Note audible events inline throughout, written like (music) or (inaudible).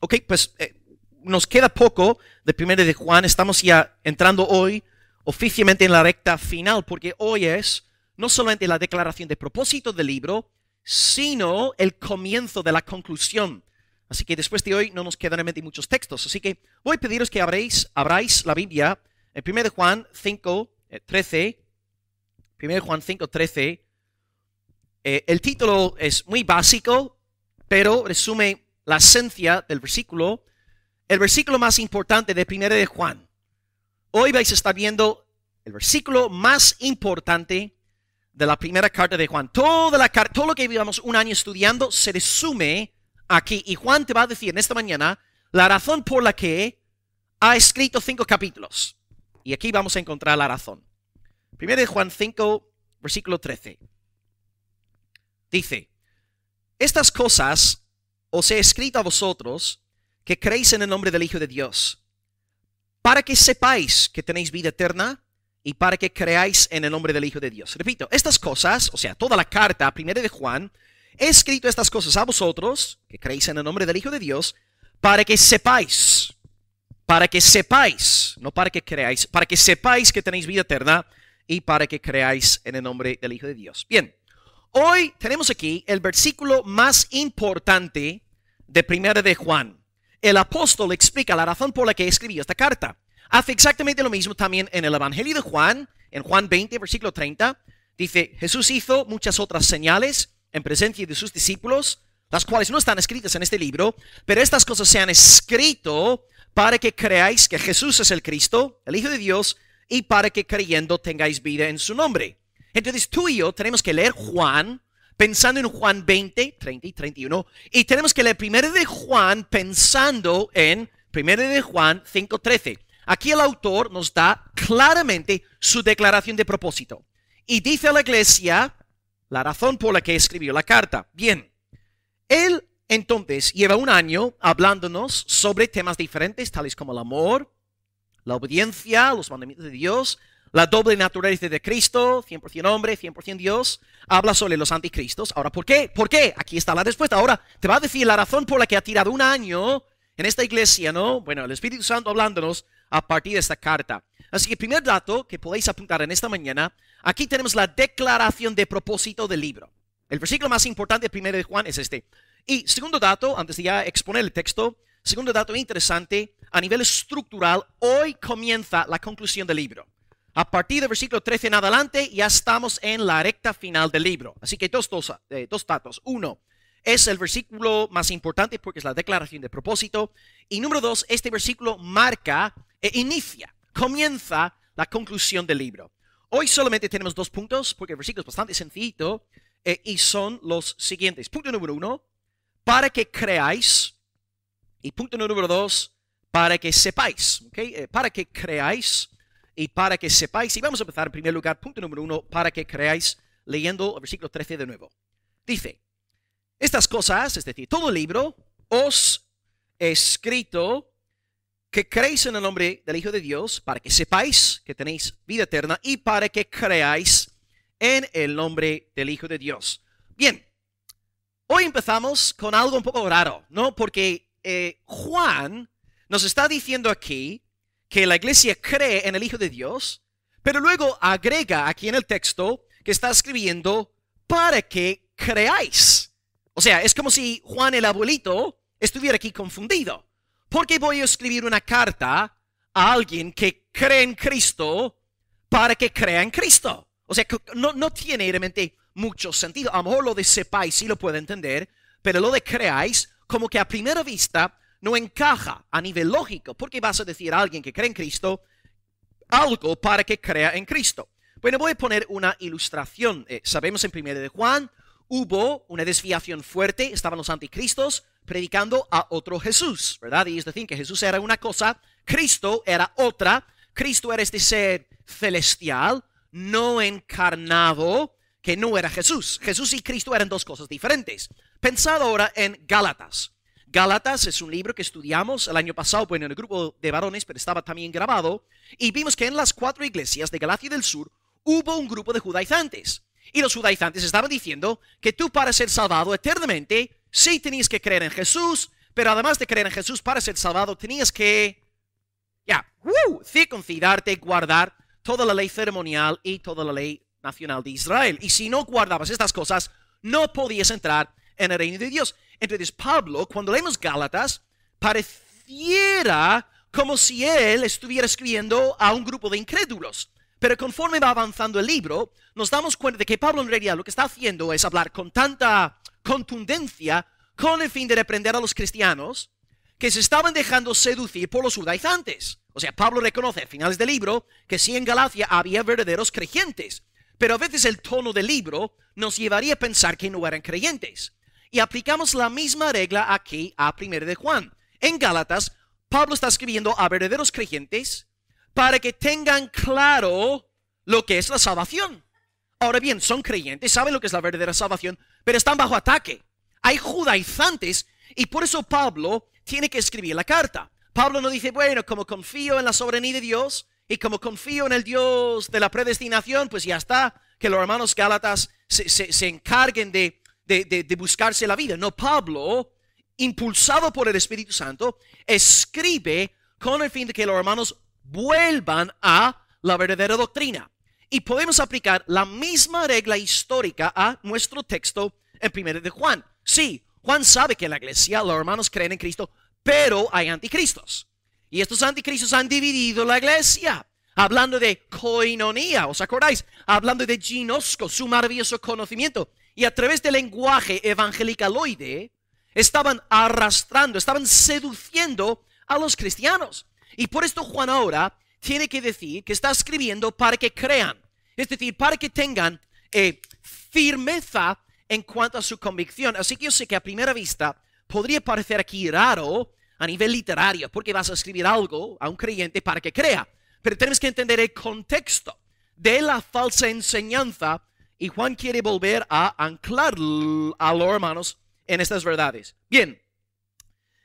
Ok, pues eh, nos queda poco de 1 de Juan. Estamos ya entrando hoy oficialmente en la recta final, porque hoy es no solamente la declaración de propósito del libro, sino el comienzo de la conclusión. Así que después de hoy no nos quedan en muchos textos. Así que voy a pediros que abráis la Biblia en 1 de Juan 5, 13. 1 de Juan 5, 13. Eh, el título es muy básico, pero resume la esencia del versículo, el versículo más importante de Primera de Juan. Hoy vais a estar viendo el versículo más importante de la primera carta de Juan. Toda la, todo lo que vivimos un año estudiando se resume aquí. Y Juan te va a decir en esta mañana la razón por la que ha escrito cinco capítulos. Y aquí vamos a encontrar la razón. Primera de Juan 5, versículo 13. Dice, estas cosas os he escrito a vosotros que creéis en el nombre del Hijo de Dios, para que sepáis que tenéis vida eterna y para que creáis en el nombre del Hijo de Dios. Repito, estas cosas, o sea, toda la carta primera de Juan, he escrito estas cosas a vosotros que creéis en el nombre del Hijo de Dios, para que sepáis, para que sepáis, no para que creáis, para que sepáis que tenéis vida eterna y para que creáis en el nombre del Hijo de Dios. Bien, hoy tenemos aquí el versículo más importante de Primera de Juan. El apóstol explica la razón por la que escribió esta carta. Hace exactamente lo mismo también en el Evangelio de Juan, en Juan 20, versículo 30. Dice, Jesús hizo muchas otras señales en presencia de sus discípulos, las cuales no están escritas en este libro, pero estas cosas se han escrito para que creáis que Jesús es el Cristo, el Hijo de Dios, y para que creyendo tengáis vida en su nombre. Entonces tú y yo tenemos que leer Juan pensando en Juan 20, 30 y 31, y tenemos que leer 1 de Juan pensando en 1 de Juan 5, 13. Aquí el autor nos da claramente su declaración de propósito y dice a la iglesia la razón por la que escribió la carta. Bien, él entonces lleva un año hablándonos sobre temas diferentes, tales como el amor, la obediencia, los mandamientos de Dios, la doble naturaleza de Cristo, 100% hombre, 100% Dios, habla sobre los anticristos. Ahora, ¿por qué? ¿Por qué? Aquí está la respuesta. Ahora, te va a decir la razón por la que ha tirado un año en esta iglesia, ¿no? Bueno, el Espíritu Santo hablándonos a partir de esta carta. Así que primer dato que podéis apuntar en esta mañana, aquí tenemos la declaración de propósito del libro. El versículo más importante primero de Juan es este. Y segundo dato, antes de ya exponer el texto, segundo dato interesante, a nivel estructural, hoy comienza la conclusión del libro. A partir del versículo 13 en adelante ya estamos en la recta final del libro. Así que eh, dos, datos. Uno, es el versículo más importante porque es la declaración de propósito. Y número dos, este versículo marca e inicia, comienza la conclusión del libro. Hoy solamente tenemos dos puntos porque el versículo es bastante sencillo eh, y son los siguientes. Punto número uno, para que creáis. Y punto número dos, para que sepáis. Eh, para que creáis y para que sepáis. Y vamos a empezar en primer lugar, punto número uno, para que creáis, leyendo el versículo 13 de nuevo. Dice, estas cosas, es decir, todo el libro os he escrito que creéis en el nombre del Hijo de Dios, para que sepáis que tenéis vida eterna y para que creáis en el nombre del Hijo de Dios. Bien, hoy empezamos con algo un poco raro, ¿no? Porque eh, Juan nos está diciendo aquí que la iglesia cree en el Hijo de Dios, pero luego agrega aquí en el texto que está escribiendo para que creáis. O sea, es como si Juan el abuelito estuviera aquí confundido. Porque voy a escribir una carta a alguien que cree en Cristo para que crea en Cristo? O sea, no, no tiene realmente mucho sentido. A lo mejor lo de sepáis si lo puede entender, pero lo de creáis, como que a primera vista no encaja a nivel lógico, porque vas a decir a alguien que cree en Cristo algo para que crea en Cristo. Bueno, voy a poner una ilustración. Eh, sabemos en 1 de Juan hubo una desviación fuerte, estaban los anticristos predicando a otro Jesús, ¿verdad? Y es decir, que Jesús era una cosa, Cristo era otra, Cristo era este ser celestial, no encarnado, que no era Jesús. Jesús y Cristo eran dos cosas diferentes. Pensad ahora en Gálatas. Gálatas es un libro que estudiamos el año pasado, bueno, en el grupo de varones, pero estaba también grabado, y vimos que en las cuatro iglesias de Galacia del Sur hubo un grupo de judaizantes. Y los judaizantes estaban diciendo que tú para ser salvado eternamente, sí tenías que creer en Jesús, pero además de creer en Jesús para ser salvado, tenías que, ya, circuncidarte, guardar toda la ley ceremonial y toda la ley nacional de Israel. Y si no guardabas estas cosas, no podías entrar en el reino de Dios. Entonces Pablo, cuando leemos Gálatas, pareciera como si él estuviera escribiendo a un grupo de incrédulos. Pero conforme va avanzando el libro, nos damos cuenta de que Pablo en realidad lo que está haciendo es hablar con tanta contundencia con el fin de reprender a los cristianos que se estaban dejando seducir por los judaizantes. O sea, Pablo reconoce a finales del libro que sí en Galacia había verdaderos creyentes, pero a veces el tono del libro nos llevaría a pensar que no eran creyentes. Y aplicamos la misma regla aquí a 1 de Juan. En Gálatas, Pablo está escribiendo a verdaderos creyentes para que tengan claro lo que es la salvación. Ahora bien, son creyentes, saben lo que es la verdadera salvación, pero están bajo ataque. Hay judaizantes y por eso Pablo tiene que escribir la carta. Pablo no dice, bueno, como confío en la soberanía de Dios y como confío en el Dios de la predestinación, pues ya está, que los hermanos Gálatas se, se encarguen de, de, buscarse la vida. No, Pablo, impulsado por el Espíritu Santo, escribe con el fin de que los hermanos vuelvan a la verdadera doctrina. Y podemos aplicar la misma regla histórica a nuestro texto en 1 de Juan. Sí, Juan sabe que la iglesia los hermanos creen en Cristo, pero hay anticristos. Y estos anticristos han dividido la iglesia. Hablando de coinonía, ¿os acordáis? Hablando de ginosco, su maravilloso conocimiento y a través del lenguaje evangelicaloide estaban arrastrando, estaban seduciendo a los cristianos. Y por esto Juan ahora tiene que decir que está escribiendo para que crean, es decir, para que tengan eh, firmeza en cuanto a su convicción. Así que yo sé que a primera vista podría parecer aquí raro a nivel literario, porque vas a escribir algo a un creyente para que crea, pero tenemos que entender el contexto de la falsa enseñanza y Juan quiere volver a anclar a los hermanos en estas verdades. Bien,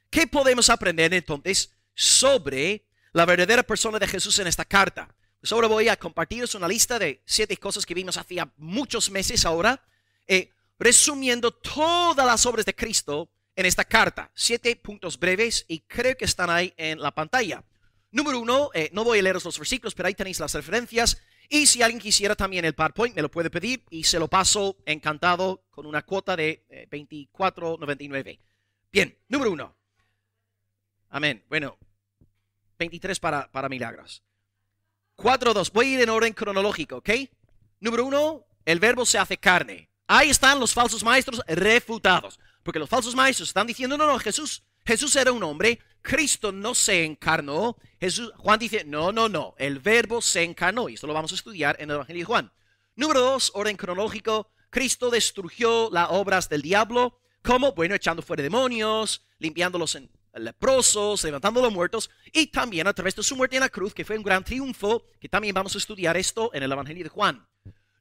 ¿qué podemos aprender entonces sobre la verdadera persona de Jesús en esta carta? Pues ahora voy a compartiros una lista de siete cosas que vimos hacía muchos meses ahora, eh, resumiendo todas las obras de Cristo en esta carta. Siete puntos breves y creo que están ahí en la pantalla. Número uno, eh, no voy a leeros los versículos, pero ahí tenéis las referencias. Y si alguien quisiera también el PowerPoint, me lo puede pedir y se lo paso encantado con una cuota de 24.99. Eh, Bien, número uno. Amén. Bueno, 23 para, para milagros. 4.2. Voy a ir en orden cronológico, ¿ok? Número uno, el verbo se hace carne. Ahí están los falsos maestros refutados. Porque los falsos maestros están diciendo, no, no, Jesús Jesús era un hombre, Cristo no se encarnó. Jesús, Juan dice, no, no, no, el verbo se encarnó. Y esto lo vamos a estudiar en el Evangelio de Juan. Número dos, orden cronológico, Cristo destruyó las obras del diablo. ¿Cómo? Bueno, echando fuera demonios, limpiando los leprosos, levantando los muertos, y también a través de su muerte en la cruz, que fue un gran triunfo, que también vamos a estudiar esto en el Evangelio de Juan.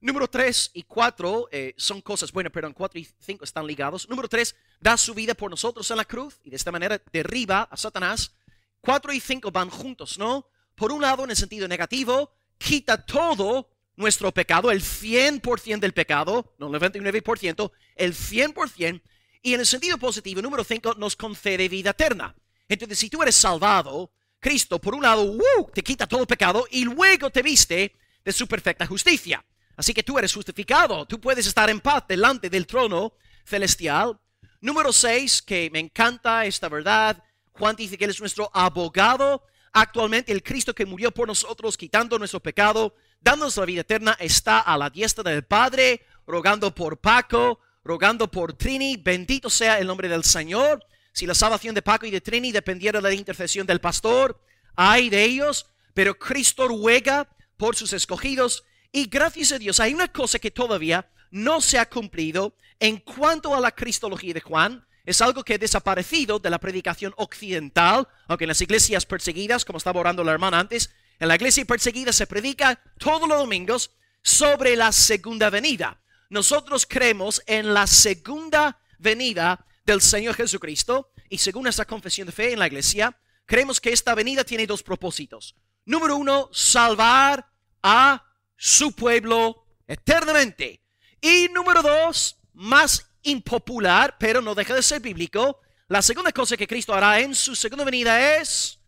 Número 3 y 4 eh, son cosas, bueno, perdón, 4 y 5 están ligados. Número 3 da su vida por nosotros en la cruz y de esta manera derriba a Satanás. 4 y 5 van juntos, ¿no? Por un lado, en el sentido negativo, quita todo nuestro pecado, el 100% del pecado, no el 99%, el 100%. Y en el sentido positivo, número 5, nos concede vida eterna. Entonces, si tú eres salvado, Cristo, por un lado, ¡uh! te quita todo el pecado y luego te viste de su perfecta justicia. Así que tú eres justificado, tú puedes estar en paz delante del trono celestial. Número 6, que me encanta esta verdad, Juan dice que Él es nuestro abogado. Actualmente el Cristo que murió por nosotros, quitando nuestro pecado, dándonos la vida eterna, está a la diestra del Padre, rogando por Paco, rogando por Trini. Bendito sea el nombre del Señor. Si la salvación de Paco y de Trini dependiera de la intercesión del pastor, hay de ellos, pero Cristo ruega por sus escogidos y gracias a Dios, hay una cosa que todavía no se ha cumplido en cuanto a la cristología de Juan. Es algo que ha desaparecido de la predicación occidental, aunque en las iglesias perseguidas, como estaba orando la hermana antes, en la iglesia perseguida se predica todos los domingos sobre la segunda venida. Nosotros creemos en la segunda venida del Señor Jesucristo y según esa confesión de fe en la iglesia, creemos que esta venida tiene dos propósitos. Número uno, salvar a su pueblo eternamente. Y número dos, más impopular, pero no deja de ser bíblico, la segunda cosa que Cristo hará en su segunda venida es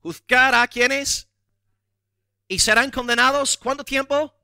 juzgar a quienes y serán condenados cuánto tiempo?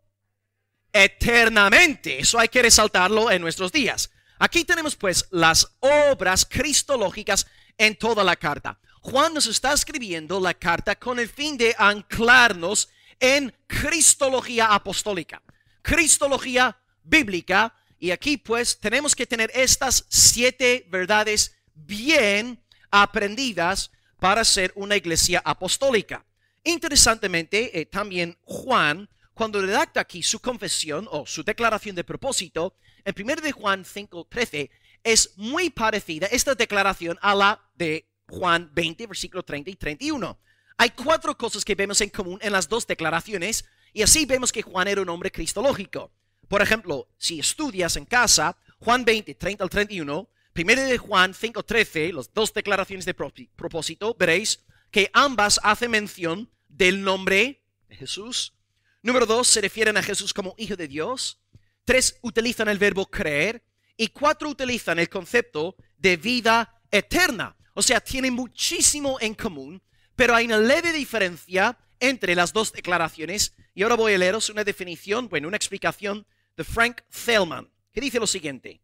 Eternamente. Eso hay que resaltarlo en nuestros días. Aquí tenemos pues las obras cristológicas en toda la carta. Juan nos está escribiendo la carta con el fin de anclarnos en Cristología apostólica, Cristología bíblica. Y aquí pues tenemos que tener estas siete verdades bien aprendidas para ser una iglesia apostólica. Interesantemente, eh, también Juan, cuando redacta aquí su confesión o su declaración de propósito, en 1 de Juan 5.13, es muy parecida esta declaración a la de Juan 20, versículo 30 y 31. Hay cuatro cosas que vemos en común en las dos declaraciones y así vemos que Juan era un hombre cristológico. Por ejemplo, si estudias en casa, Juan 20, 30 al 31, primero de Juan 5, 13, las dos declaraciones de propósito, veréis que ambas hacen mención del nombre de Jesús. Número dos, se refieren a Jesús como Hijo de Dios. Tres, utilizan el verbo creer. Y cuatro, utilizan el concepto de vida eterna. O sea, tienen muchísimo en común, pero hay una leve diferencia entre las dos declaraciones. Y ahora voy a leeros una definición, bueno, una explicación de Frank Thelman, que dice lo siguiente.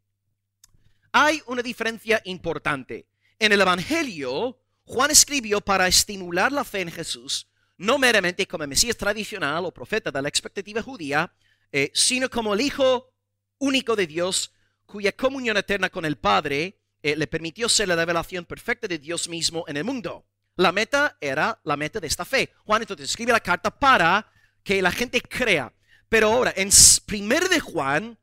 Hay una diferencia importante. En el Evangelio, Juan escribió para estimular la fe en Jesús, no meramente como Mesías tradicional o profeta de la expectativa judía, eh, sino como el Hijo único de Dios, cuya comunión eterna con el Padre eh, le permitió ser la revelación perfecta de Dios mismo en el mundo. La meta era la meta de esta fe. Juan entonces escribe la carta para que la gente crea. Pero ahora, en primer de Juan,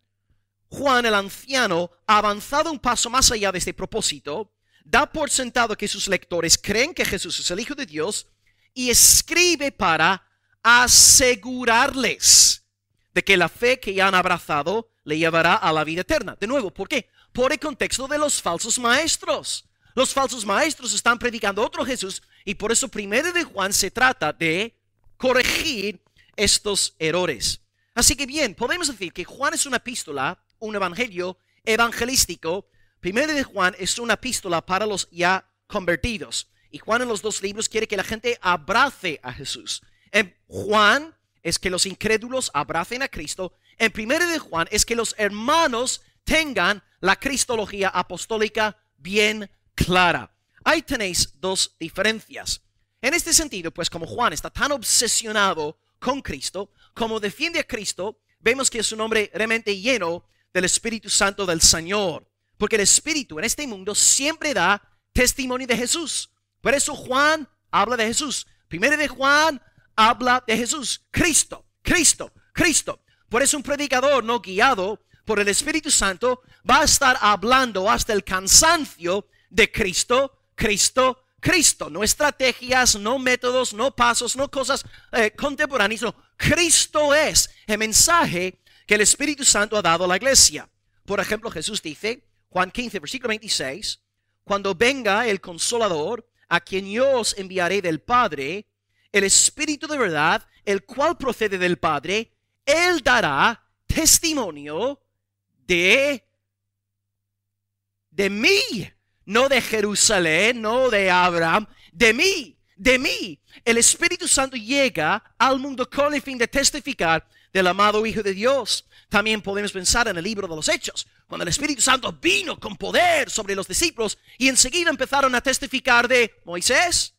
Juan el anciano ha avanzado un paso más allá de este propósito, da por sentado que sus lectores creen que Jesús es el Hijo de Dios y escribe para asegurarles de que la fe que ya han abrazado le llevará a la vida eterna. De nuevo, ¿por qué? por el contexto de los falsos maestros. Los falsos maestros están predicando otro Jesús y por eso primero de Juan se trata de corregir estos errores. Así que bien, podemos decir que Juan es una epístola, un evangelio evangelístico. Primero de Juan es una epístola para los ya convertidos. Y Juan en los dos libros quiere que la gente abrace a Jesús. En Juan es que los incrédulos abracen a Cristo. En primero de Juan es que los hermanos tengan la cristología apostólica bien clara. Ahí tenéis dos diferencias. En este sentido, pues como Juan está tan obsesionado con Cristo, como defiende a Cristo, vemos que es un hombre realmente lleno del Espíritu Santo del Señor. Porque el Espíritu en este mundo siempre da testimonio de Jesús. Por eso Juan habla de Jesús. Primero de Juan habla de Jesús. Cristo, Cristo, Cristo. Por eso un predicador no guiado por el Espíritu Santo, va a estar hablando hasta el cansancio de Cristo, Cristo, Cristo. No estrategias, no métodos, no pasos, no cosas eh, contemporáneas. Cristo es el mensaje que el Espíritu Santo ha dado a la iglesia. Por ejemplo, Jesús dice, Juan 15, versículo 26, cuando venga el consolador, a quien yo os enviaré del Padre, el Espíritu de verdad, el cual procede del Padre, Él dará testimonio de, mí, no de Jerusalén, no de Abraham, de mí, de mí. El Espíritu Santo llega al mundo con el fin de testificar del amado Hijo de Dios. También podemos pensar en el libro de los Hechos, cuando el Espíritu Santo vino con poder sobre los discípulos y enseguida empezaron a testificar de Moisés,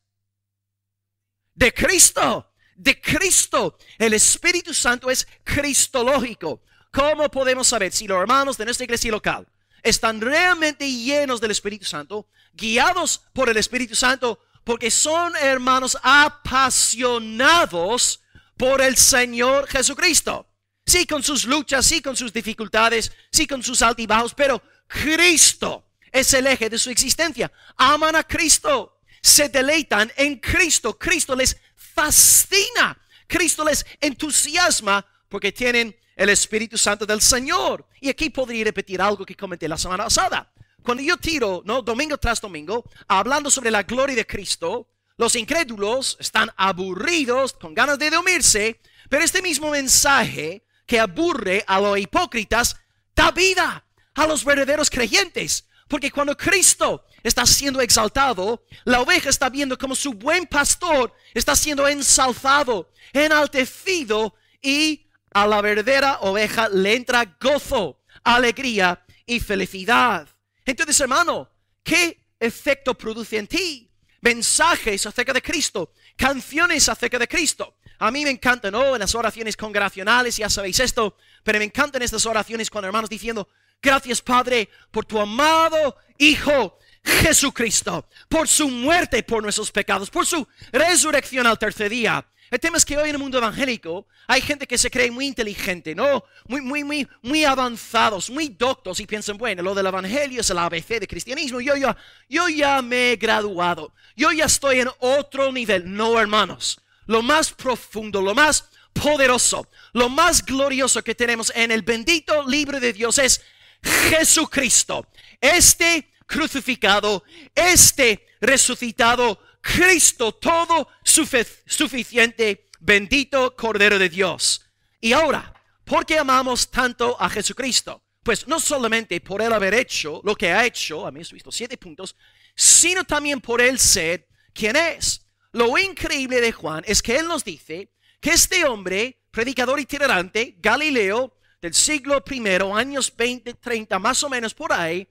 de Cristo, de Cristo. El Espíritu Santo es cristológico. ¿Cómo podemos saber si los hermanos de nuestra iglesia local están realmente llenos del Espíritu Santo, guiados por el Espíritu Santo, porque son hermanos apasionados por el Señor Jesucristo? Sí, con sus luchas, sí, con sus dificultades, sí, con sus altibajos, pero Cristo es el eje de su existencia. Aman a Cristo, se deleitan en Cristo, Cristo les fascina, Cristo les entusiasma porque tienen el Espíritu Santo del Señor. Y aquí podría repetir algo que comenté la semana pasada. Cuando yo tiro, ¿no? Domingo tras domingo, hablando sobre la gloria de Cristo, los incrédulos están aburridos, con ganas de dormirse, pero este mismo mensaje que aburre a los hipócritas da vida a los verdaderos creyentes. Porque cuando Cristo está siendo exaltado, la oveja está viendo como su buen pastor está siendo ensalzado, enaltecido y a la verdadera oveja le entra gozo, alegría y felicidad. Entonces, hermano, ¿qué efecto produce en ti? Mensajes acerca de Cristo, canciones acerca de Cristo. A mí me encantan, ¿no? En las oraciones congregacionales, ya sabéis esto, pero me encantan estas oraciones con hermanos diciendo, gracias Padre por tu amado Hijo Jesucristo, por su muerte por nuestros pecados, por su resurrección al tercer día el tema es que hoy en el mundo evangélico hay gente que se cree muy inteligente, ¿no? Muy, muy, muy, muy avanzados, muy doctos y piensan, bueno, lo del evangelio es el ABC de cristianismo. Yo ya, yo ya me he graduado. Yo ya estoy en otro nivel. No, hermanos. Lo más profundo, lo más poderoso, lo más glorioso que tenemos en el bendito libro de Dios es Jesucristo. Este crucificado, este resucitado Cristo todo suficiente, bendito Cordero de Dios. Y ahora, ¿por qué amamos tanto a Jesucristo? Pues no solamente por él haber hecho lo que ha hecho, a mí he visto siete puntos, sino también por él ser quien es. Lo increíble de Juan es que él nos dice que este hombre, predicador itinerante, Galileo, del siglo primero, años 20, 30, más o menos por ahí,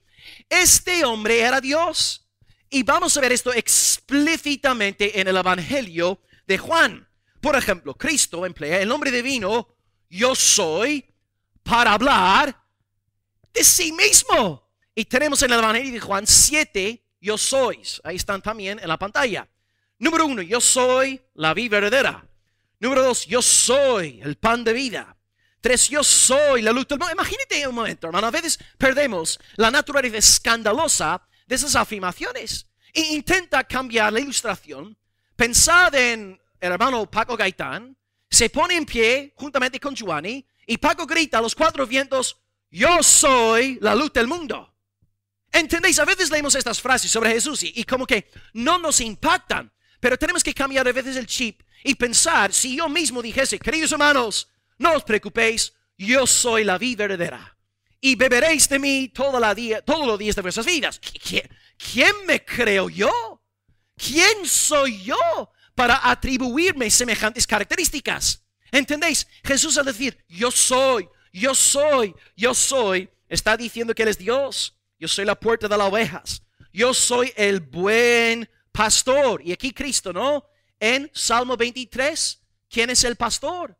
este hombre era Dios. Y vamos a ver esto explícitamente en el Evangelio de Juan. Por ejemplo, Cristo emplea el nombre divino yo soy para hablar de sí mismo. Y tenemos en el Evangelio de Juan siete yo sois. Ahí están también en la pantalla. Número uno, yo soy la vida verdadera. Número dos, yo soy el pan de vida. Tres, yo soy la luz del mundo. Imagínate un momento, hermano. A veces perdemos la naturaleza escandalosa de esas afirmaciones. E intenta cambiar la ilustración. Pensad en el hermano Paco Gaitán, se pone en pie juntamente con Giovanni y Paco grita a los cuatro vientos, yo soy la luz del mundo. ¿Entendéis? A veces leemos estas frases sobre Jesús y, como que no nos impactan, pero tenemos que cambiar a veces el chip y pensar, si yo mismo dijese, queridos hermanos, no os preocupéis, yo soy la vida verdadera y beberéis de mí toda la día, todos los días de vuestras vidas. ¿Quién me creo yo? ¿Quién soy yo para atribuirme semejantes características? ¿Entendéis? Jesús al decir, yo soy, yo soy, yo soy, está diciendo que Él es Dios. Yo soy la puerta de las ovejas. Yo soy el buen pastor. Y aquí Cristo, ¿no? En Salmo 23, ¿quién es el pastor?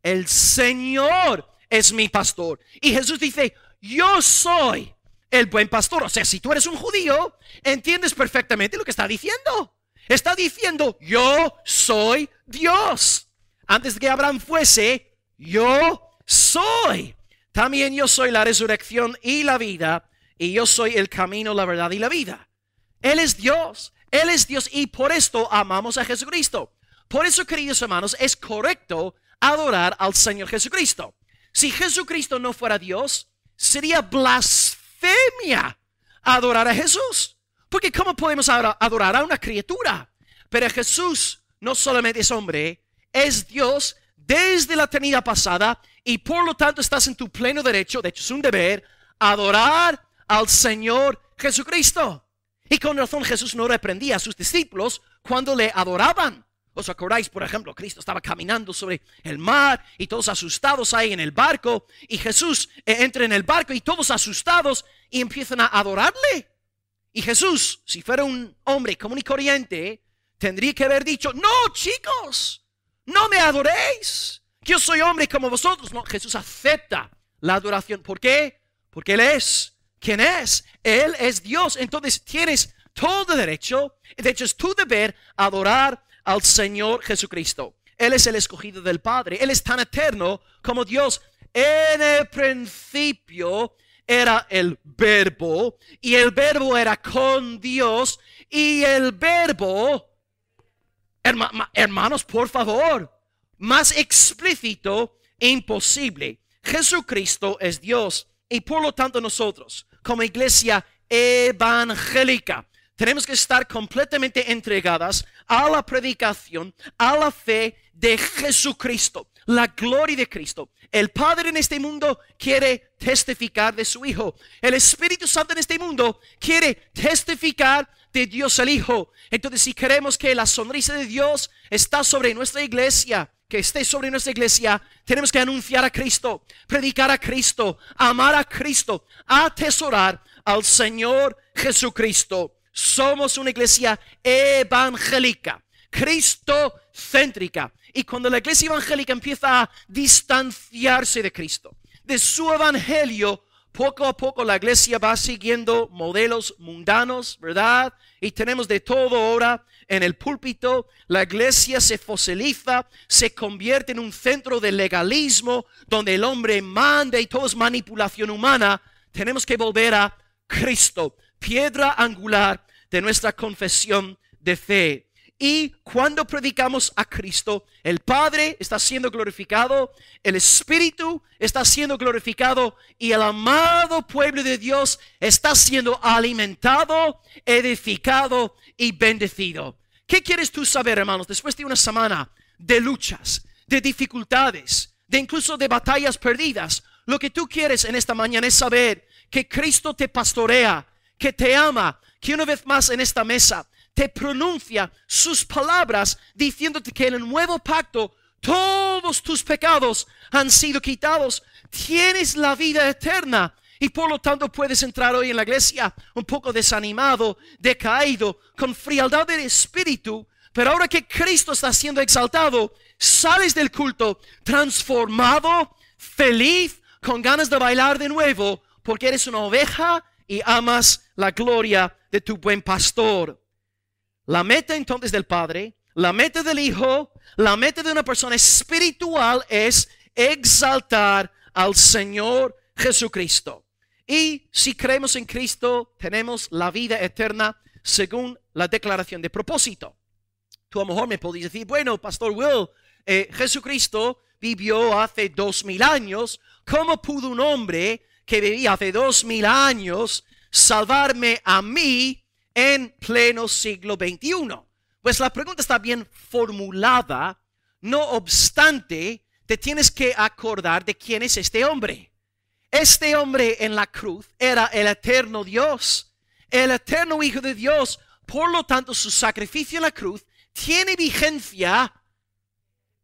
El Señor es mi pastor. Y Jesús dice, yo soy el buen pastor. O sea, si tú eres un judío, entiendes perfectamente lo que está diciendo. Está diciendo, yo soy Dios. Antes de que Abraham fuese, yo soy. También yo soy la resurrección y la vida. Y yo soy el camino, la verdad y la vida. Él es Dios. Él es Dios y por esto amamos a Jesucristo. Por eso, queridos hermanos, es correcto adorar al Señor Jesucristo si Jesucristo no fuera Dios, sería blasfemia adorar a Jesús. Porque ¿cómo podemos adorar a una criatura? Pero Jesús no solamente es hombre, es Dios desde la eternidad pasada y por lo tanto estás en tu pleno derecho, de hecho es un deber, adorar al Señor Jesucristo. Y con razón Jesús no reprendía a sus discípulos cuando le adoraban, ¿Os acordáis, por ejemplo, Cristo estaba caminando sobre el mar y todos asustados ahí en el barco y Jesús eh, entra en el barco y todos asustados y empiezan a adorarle? Y Jesús, si fuera un hombre común y corriente, tendría que haber dicho, no chicos, no me adoréis, yo soy hombre como vosotros. No, Jesús acepta la adoración. ¿Por qué? Porque Él es quien es, Él es Dios. Entonces tienes todo derecho, de hecho es tu deber adorar al Señor Jesucristo. Él es el escogido del Padre. Él es tan eterno como Dios. En el principio era el verbo y el verbo era con Dios y el verbo, hermanos, por favor, más explícito, imposible. Jesucristo es Dios y por lo tanto nosotros, como iglesia evangélica, tenemos que estar completamente entregadas a la predicación, a la fe de Jesucristo, la gloria de Cristo. El Padre en este mundo quiere testificar de su Hijo. El Espíritu Santo en este mundo quiere testificar de Dios el Hijo. Entonces, si queremos que la sonrisa de Dios está sobre nuestra iglesia, que esté sobre nuestra iglesia, tenemos que anunciar a Cristo, predicar a Cristo, amar a Cristo, atesorar al Señor Jesucristo. Somos una iglesia evangélica, cristocéntrica. Y cuando la iglesia evangélica empieza a distanciarse de Cristo, de su evangelio, poco a poco la iglesia va siguiendo modelos mundanos, ¿verdad? Y tenemos de todo ahora en el púlpito. La iglesia se fosiliza, se convierte en un centro de legalismo donde el hombre manda y todo es manipulación humana. Tenemos que volver a Cristo, piedra angular de nuestra confesión de fe. Y cuando predicamos a Cristo, el Padre está siendo glorificado, el Espíritu está siendo glorificado y el amado pueblo de Dios está siendo alimentado, edificado y bendecido. ¿Qué quieres tú saber, hermanos, después de una semana de luchas, de dificultades, de incluso de batallas perdidas? Lo que tú quieres en esta mañana es saber que Cristo te pastorea, que te ama, que una vez más en esta mesa te pronuncia sus palabras diciéndote que en el nuevo pacto todos tus pecados han sido quitados, tienes la vida eterna. Y por lo tanto puedes entrar hoy en la iglesia un poco desanimado, decaído, con frialdad de espíritu, pero ahora que Cristo está siendo exaltado, sales del culto transformado, feliz, con ganas de bailar de nuevo, porque eres una oveja y amas la gloria de tu buen pastor. La meta entonces del Padre, la meta del Hijo, la meta de una persona espiritual es exaltar al Señor Jesucristo. Y si creemos en Cristo, tenemos la vida eterna según la declaración de propósito. Tú a lo mejor me podéis decir, bueno, Pastor Will, eh, Jesucristo vivió hace dos mil años. ¿Cómo pudo un hombre que vivía hace dos mil años salvarme a mí en pleno siglo XXI? Pues la pregunta está bien formulada, no obstante, te tienes que acordar de quién es este hombre. Este hombre en la cruz era el eterno Dios, el eterno Hijo de Dios. Por lo tanto, su sacrificio en la cruz tiene vigencia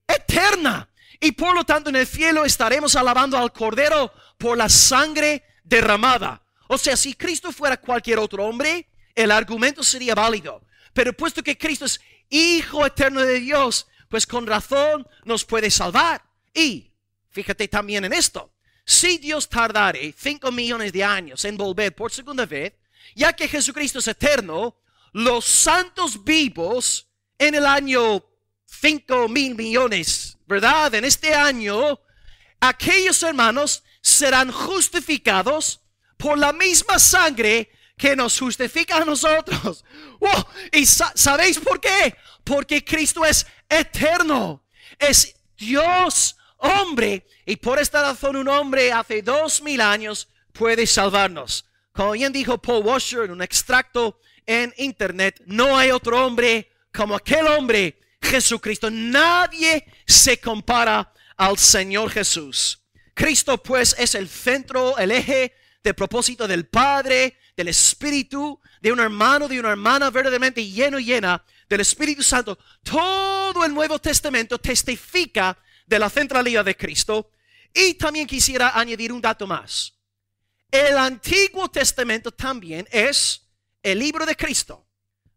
eterna. Y por lo tanto en el cielo estaremos alabando al Cordero por la sangre derramada. O sea, si Cristo fuera cualquier otro hombre, el argumento sería válido. Pero puesto que Cristo es Hijo eterno de Dios, pues con razón nos puede salvar. Y fíjate también en esto. Si Dios tardare cinco millones de años en volver por segunda vez, ya que Jesucristo es eterno, los santos vivos en el año 5 mil millones, ¿verdad? En este año, aquellos hermanos serán justificados por la misma sangre que nos justifica a nosotros. (laughs) ¿Y sabéis por qué? Porque Cristo es eterno, es Dios hombre, y por esta razón un hombre hace dos mil años puede salvarnos. Como bien dijo Paul Washer en un extracto en internet, no hay otro hombre como aquel hombre, Jesucristo. Nadie se compara al Señor Jesús. Cristo pues es el centro, el eje del propósito del Padre, del Espíritu, de un hermano, de una hermana verdaderamente lleno, y llena del Espíritu Santo. Todo el Nuevo Testamento testifica de la centralidad de Cristo. Y también quisiera añadir un dato más. El Antiguo Testamento también es el libro de Cristo.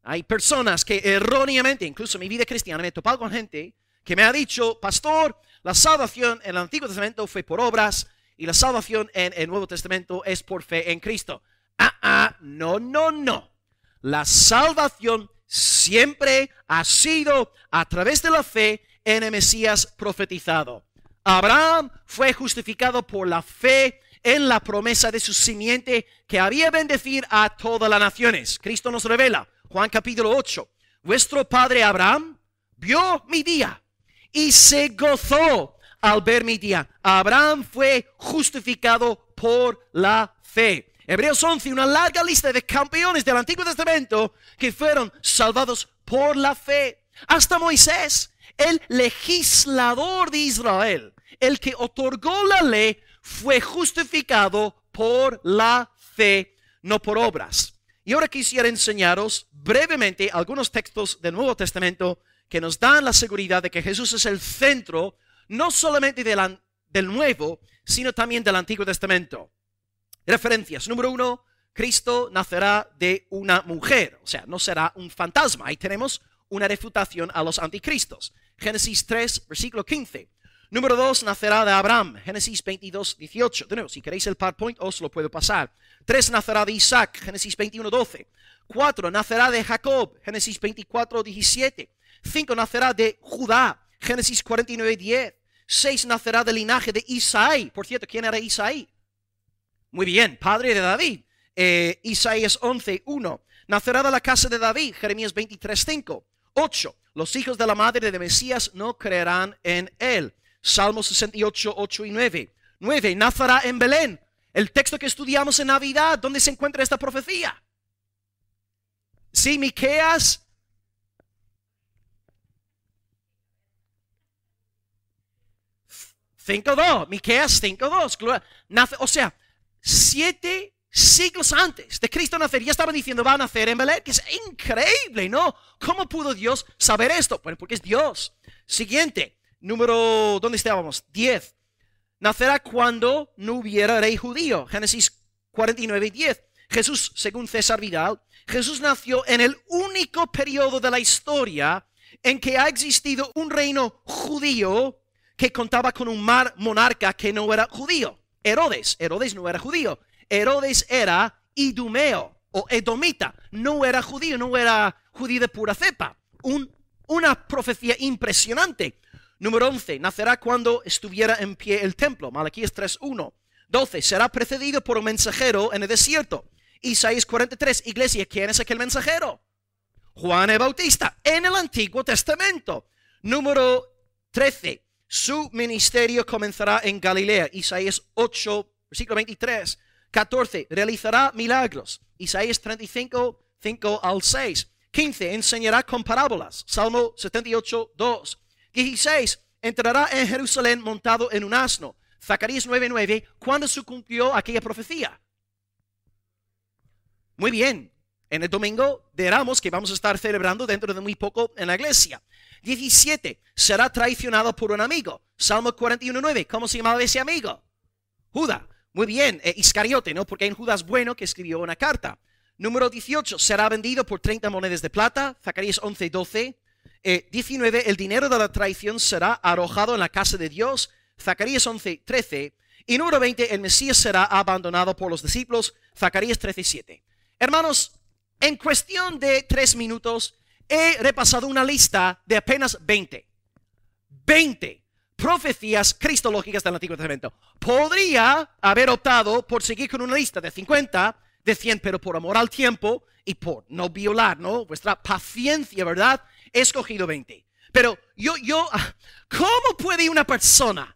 Hay personas que erróneamente, incluso en mi vida cristiana, me he topado con gente que me ha dicho, pastor, la salvación en el Antiguo Testamento fue por obras, y la salvación en el Nuevo Testamento es por fe en Cristo. Ah, ah, no, no, no. La salvación siempre ha sido a través de la fe en el Mesías profetizado. Abraham fue justificado por la fe en la promesa de su simiente que había bendecir a todas las naciones. Cristo nos revela, Juan capítulo 8, vuestro padre Abraham vio mi día y se gozó al ver mi día. Abraham fue justificado por la fe. Hebreos 11, una larga lista de campeones del Antiguo Testamento que fueron salvados por la fe. Hasta Moisés, el legislador de Israel, el que otorgó la ley, fue justificado por la fe, no por obras. Y ahora quisiera enseñaros brevemente algunos textos del Nuevo Testamento que nos dan la seguridad de que Jesús es el centro no solamente del, del Nuevo, sino también del Antiguo Testamento. Referencias. Número uno, Cristo nacerá de una mujer, o sea, no será un fantasma. Ahí tenemos una refutación a los anticristos. Génesis 3, versículo 15. Número 2, nacerá de Abraham. Génesis 22, 18. De nuevo, si queréis el PowerPoint, os lo puedo pasar. 3, nacerá de Isaac. Génesis 21, 12. 4, nacerá de Jacob. Génesis 24, 17. 5, nacerá de Judá. Génesis 49, 10. 6 nacerá del linaje de Isaí. Por cierto, ¿quién era Isaí? Muy bien, padre de David. Isaías 11, 1. Nacerá de la casa de David. Jeremías 23, 5. 8. Los hijos de la madre de Mesías no creerán en él. Salmo 68, 8 y 9. 9. Nacerá en Belén. El texto que estudiamos en Navidad, ¿dónde se encuentra esta profecía? Sí, Miqueas 5.2, Miqueas 5.2. O sea, siete siglos antes de Cristo nacer, ya estaba diciendo, va a nacer en Belén, que es increíble, ¿no? ¿Cómo pudo Dios saber esto? Bueno, porque es Dios. Siguiente, número, ¿dónde estábamos? 10. Nacerá cuando no hubiera rey judío. Génesis 49 y 10. Jesús, según César Vidal, Jesús nació en el único periodo de la historia en que ha existido un reino judío que contaba con un mar monarca que no era judío. Herodes, Herodes no era judío. Herodes era idumeo o edomita, no era judío, no era judío de pura cepa. Un, una profecía impresionante. Número 11, nacerá cuando estuviera en pie el templo. Malaquías 3.1. 12, será precedido por un mensajero en el desierto. Isaías 43, iglesia, ¿quién es aquel mensajero? Juan el Bautista, en el Antiguo Testamento. Número 13, su ministerio comenzará en Galilea, Isaías 8, versículo 23, 14, realizará milagros, Isaías 35, 5 al 6, 15, enseñará con parábolas, Salmo 78, 2, 16, entrará en Jerusalén montado en un asno, Zacarías 9, 9, cuando se cumplió aquella profecía. Muy bien, en el domingo de Ramos que vamos a estar celebrando dentro de muy poco en la iglesia. 17. Será traicionado por un amigo. Salmo 41.9. ¿Cómo se llamaba ese amigo? Judas. Muy bien, eh, Iscariote, ¿no? Porque en Judas bueno que escribió una carta. Número 18. Será vendido por 30 monedas de plata. Zacarías 11.12. 19. Eh, el dinero de la traición será arrojado en la casa de Dios. Zacarías 11.13. Y número 20. El Mesías será abandonado por los discípulos. Zacarías 13.7. Hermanos, en cuestión de tres minutos, He repasado una lista de apenas 20. 20 profecías cristológicas del Antiguo Testamento. Podría haber optado por seguir con una lista de 50, de 100, pero por amor al tiempo y por no violar, ¿no? Vuestra paciencia, ¿verdad? He escogido 20. Pero yo, yo, (laughs) ¿cómo puede una persona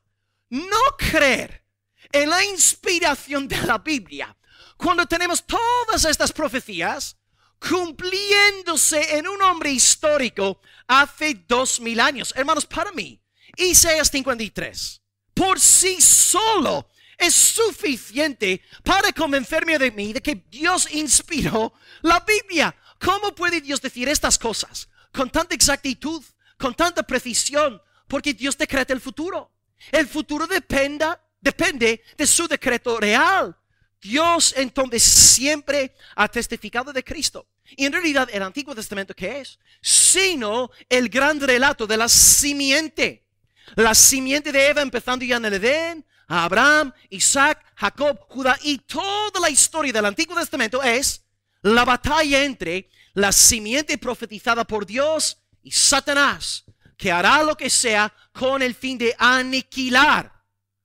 no creer en la inspiración de la Biblia cuando tenemos todas estas profecías cumpliéndose en un hombre histórico hace dos mil años. Hermanos, para mí, Isaías 53 por sí solo es suficiente para convencerme de mí de que Dios inspiró la Biblia. ¿Cómo puede Dios decir estas cosas con tanta exactitud, con tanta precisión? Porque Dios decreta el futuro. El futuro dependa, depende de su decreto real. Dios entonces siempre ha testificado de Cristo. Y en realidad el Antiguo Testamento, ¿qué es? Sino el gran relato de la simiente. La simiente de Eva empezando ya en el Edén, Abraham, Isaac, Jacob, Judá y toda la historia del Antiguo Testamento es la batalla entre la simiente profetizada por Dios y Satanás, que hará lo que sea con el fin de aniquilar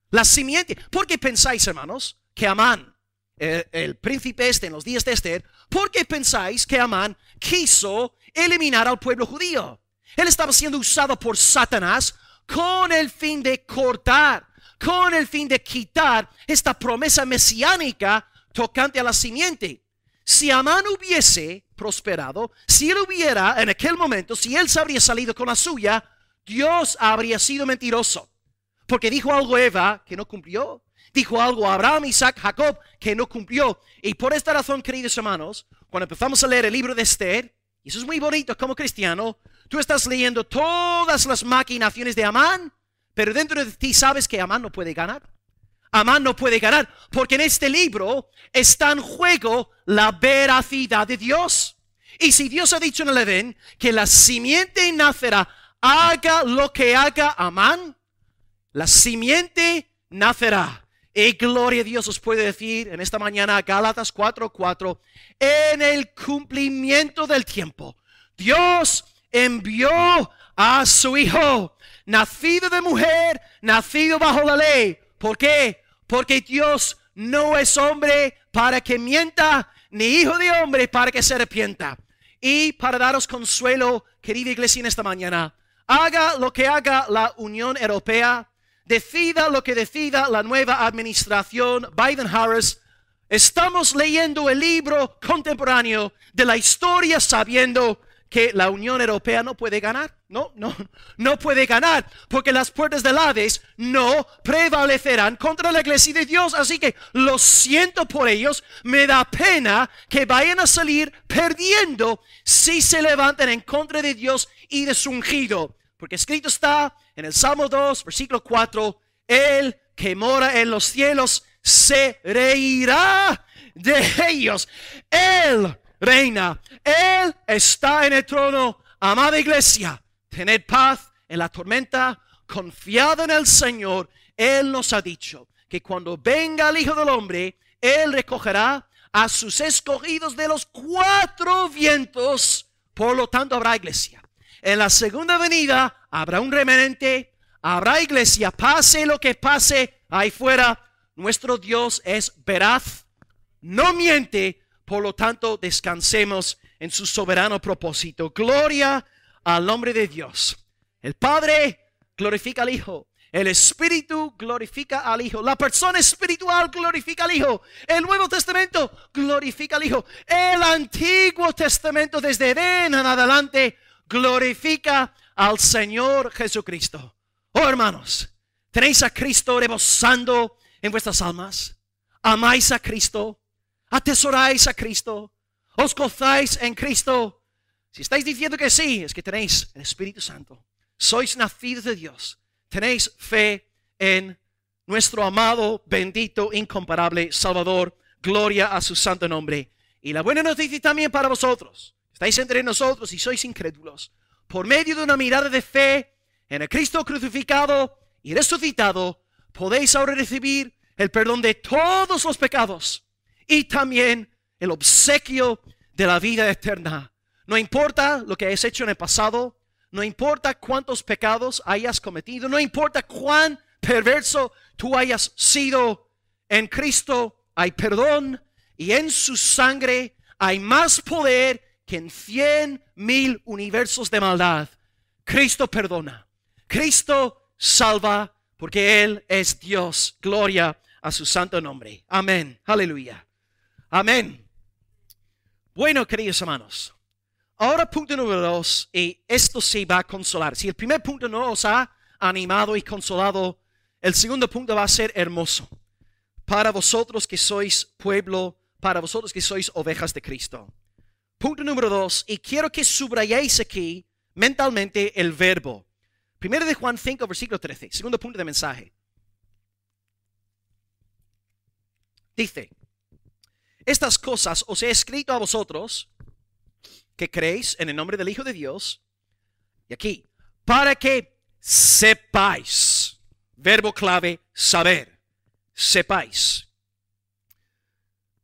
la simiente. ¿Por qué pensáis, hermanos, que Amán el, príncipe este en los días de Esther, ¿por qué pensáis que Amán quiso eliminar al pueblo judío? Él estaba siendo usado por Satanás con el fin de cortar, con el fin de quitar esta promesa mesiánica tocante a la simiente. Si Amán hubiese prosperado, si él hubiera en aquel momento, si él se habría salido con la suya, Dios habría sido mentiroso. Porque dijo algo Eva que no cumplió dijo algo a Abraham, Isaac, Jacob, que no cumplió. Y por esta razón, queridos hermanos, cuando empezamos a leer el libro de Esther, y eso es muy bonito como cristiano, tú estás leyendo todas las maquinaciones de Amán, pero dentro de ti sabes que Amán no puede ganar. Amán no puede ganar, porque en este libro está en juego la veracidad de Dios. Y si Dios ha dicho en el Edén que la simiente nacerá, haga lo que haga Amán, la simiente nacerá. Y gloria a Dios os puede decir en esta mañana, Gálatas 4:4, en el cumplimiento del tiempo, Dios envió a su Hijo, nacido de mujer, nacido bajo la ley. ¿Por qué? Porque Dios no es hombre para que mienta, ni hijo de hombre para que se arrepienta. Y para daros consuelo, querida iglesia, en esta mañana, haga lo que haga la Unión Europea, decida lo que decida la nueva administración Biden-Harris, estamos leyendo el libro contemporáneo de la historia sabiendo que la Unión Europea no puede ganar. No, no, no puede ganar, porque las puertas del Hades no prevalecerán contra la iglesia de Dios. Así que lo siento por ellos, me da pena que vayan a salir perdiendo si se levantan en contra de Dios y de su ungido. Porque escrito está, en el Salmo 2, versículo 4, el que mora en los cielos se reirá de ellos. Él reina, Él está en el trono. Amada iglesia, tened paz en la tormenta, Confiado en el Señor. Él nos ha dicho que cuando venga el Hijo del Hombre, Él recogerá a sus escogidos de los cuatro vientos. Por lo tanto, habrá iglesia en la segunda venida habrá un remanente, habrá iglesia, pase lo que pase ahí fuera. Nuestro Dios es veraz, no miente, por lo tanto descansemos en su soberano propósito. Gloria al nombre de Dios. El Padre glorifica al Hijo. El Espíritu glorifica al Hijo. La persona espiritual glorifica al Hijo. El Nuevo Testamento glorifica al Hijo. El Antiguo Testamento desde Edén en adelante glorifica al Señor Jesucristo. Oh hermanos, tenéis a Cristo rebosando en vuestras almas. Amáis a Cristo, atesoráis a Cristo, os gozáis en Cristo. Si estáis diciendo que sí, es que tenéis el Espíritu Santo. Sois nacidos de Dios. Tenéis fe en nuestro amado, bendito, incomparable Salvador. Gloria a su santo nombre. Y la buena noticia también para vosotros estáis entre nosotros y sois incrédulos, por medio de una mirada de fe en el Cristo crucificado y resucitado, podéis ahora recibir el perdón de todos los pecados y también el obsequio de la vida eterna. No importa lo que hayas hecho en el pasado, no importa cuántos pecados hayas cometido, no importa cuán perverso tú hayas sido, en Cristo hay perdón y en su sangre hay más poder en cien mil universos de maldad, Cristo perdona, Cristo salva, porque Él es Dios. Gloria a su santo nombre. Amén. Aleluya. Amén. Bueno, queridos hermanos, ahora punto número dos, y esto se va a consolar. Si el primer punto no os ha animado y consolado, el segundo punto va a ser hermoso. Para vosotros que sois pueblo, para vosotros que sois ovejas de Cristo. Punto número dos, y quiero que subrayéis aquí mentalmente el verbo. Primero de Juan 5, versículo 13, segundo punto de mensaje. Dice, estas cosas os he escrito a vosotros que creéis en el nombre del Hijo de Dios. Y aquí, para que sepáis, verbo clave, saber, sepáis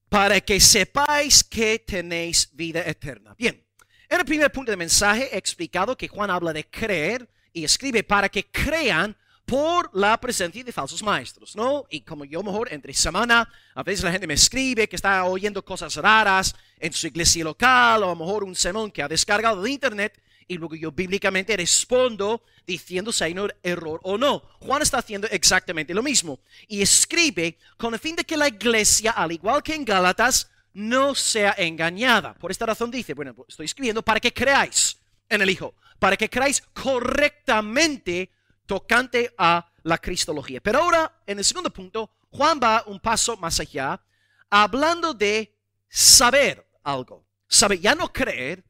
para que sepáis que tenéis vida eterna. Bien, en el primer punto de mensaje he explicado que Juan habla de creer y escribe para que crean por la presencia de falsos maestros, ¿no? Y como yo mejor entre semana, a veces la gente me escribe que está oyendo cosas raras en su iglesia local o a lo mejor un sermón que ha descargado de internet y luego yo bíblicamente respondo diciendo si hay un error o no. Juan está haciendo exactamente lo mismo y escribe con el fin de que la iglesia, al igual que en Gálatas, no sea engañada. Por esta razón dice, bueno, pues, estoy escribiendo para que creáis en el Hijo, para que creáis correctamente tocante a la cristología. Pero ahora, en el segundo punto, Juan va un paso más allá, hablando de saber algo. Saber, ya no creer,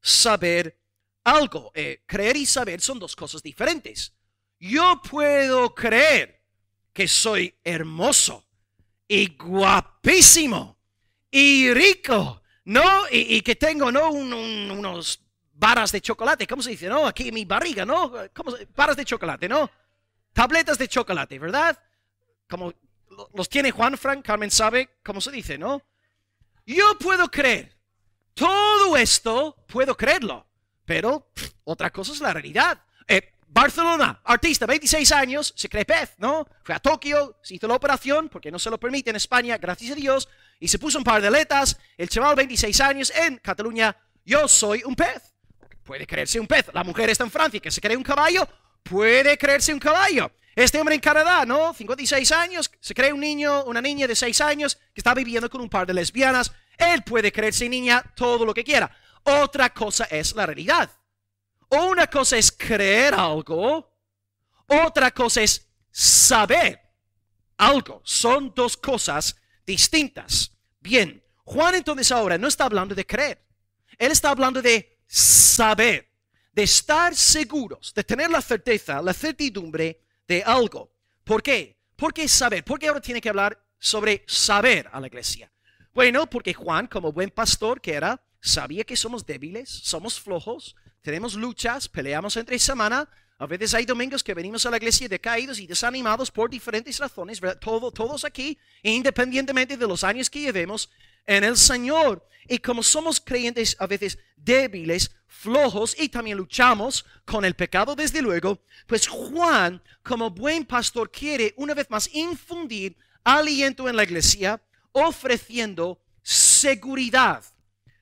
saber algo. Eh, creer y saber son dos cosas diferentes. Yo puedo creer que soy hermoso y guapísimo y rico, ¿no? Y, que tengo, ¿no? unos varas de chocolate, ¿cómo se dice? No, aquí en mi barriga, ¿no? ¿Cómo se... de chocolate, ¿no? Tabletas de chocolate, ¿verdad? Como los tiene Juan Frank, Carmen sabe cómo se dice, ¿no? Yo puedo creer. Todo esto puedo creerlo. Pero otra cosa es la realidad. Eh, Barcelona, artista, 26 años, se cree pez, ¿no? Fue a Tokio, se hizo la operación, porque no se lo permite en España, gracias a Dios, y se puso un par de letras. El chaval, 26 años, en Cataluña, yo soy un pez. Puede creerse un pez. La mujer está en Francia, que se cree un caballo, puede creerse un caballo. Este hombre en Canadá, ¿no? 56 años, se cree un niño, una niña de 6 años que está viviendo con un par de lesbianas. Él puede creerse niña todo lo que quiera otra cosa es la realidad. Una cosa es creer algo, otra cosa es saber algo. Son dos cosas distintas. Bien, Juan entonces ahora no está hablando de creer, él está hablando de saber, de estar seguros, de tener la certeza, la certidumbre de algo. ¿Por qué? Porque saber, porque ahora tiene que hablar sobre saber a la iglesia. Bueno, porque Juan, como buen pastor que era, sabía que somos débiles, somos flojos, tenemos luchas, peleamos entre semana. A veces hay domingos que venimos a la iglesia decaídos y desanimados por diferentes razones, todos aquí, independientemente de los años que llevemos en el Señor. Y como somos creyentes a veces débiles, flojos y también luchamos con el pecado, desde luego, pues Juan, como buen pastor, quiere una vez más infundir aliento en la iglesia, ofreciendo seguridad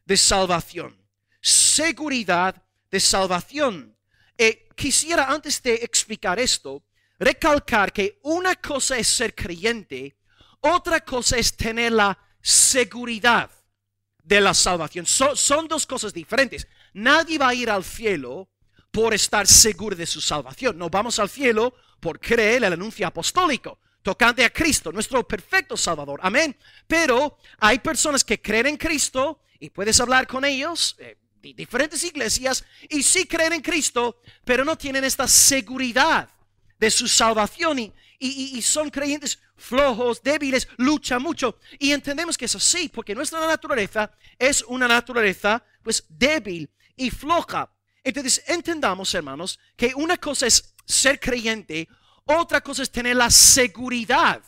de salvación. Seguridad de salvación. Eh, quisiera antes de explicar esto, recalcar que una cosa es ser creyente, otra cosa es tener la seguridad de la salvación. son dos cosas diferentes. Nadie va a ir al cielo por estar seguro de su salvación. nos vamos al cielo por creer el anuncio apostólico tocante a Cristo, nuestro perfecto Salvador. Amén. Pero hay personas que creen en Cristo, y puedes hablar con ellos, eh, de diferentes iglesias, y sí creen en Cristo, pero no tienen esta seguridad de su salvación y, son creyentes flojos, débiles, luchan mucho. Y entendemos que es así, porque nuestra naturaleza es una naturaleza pues débil y floja. Entonces entendamos, hermanos, que una cosa es ser creyente, otra cosa es tener la seguridad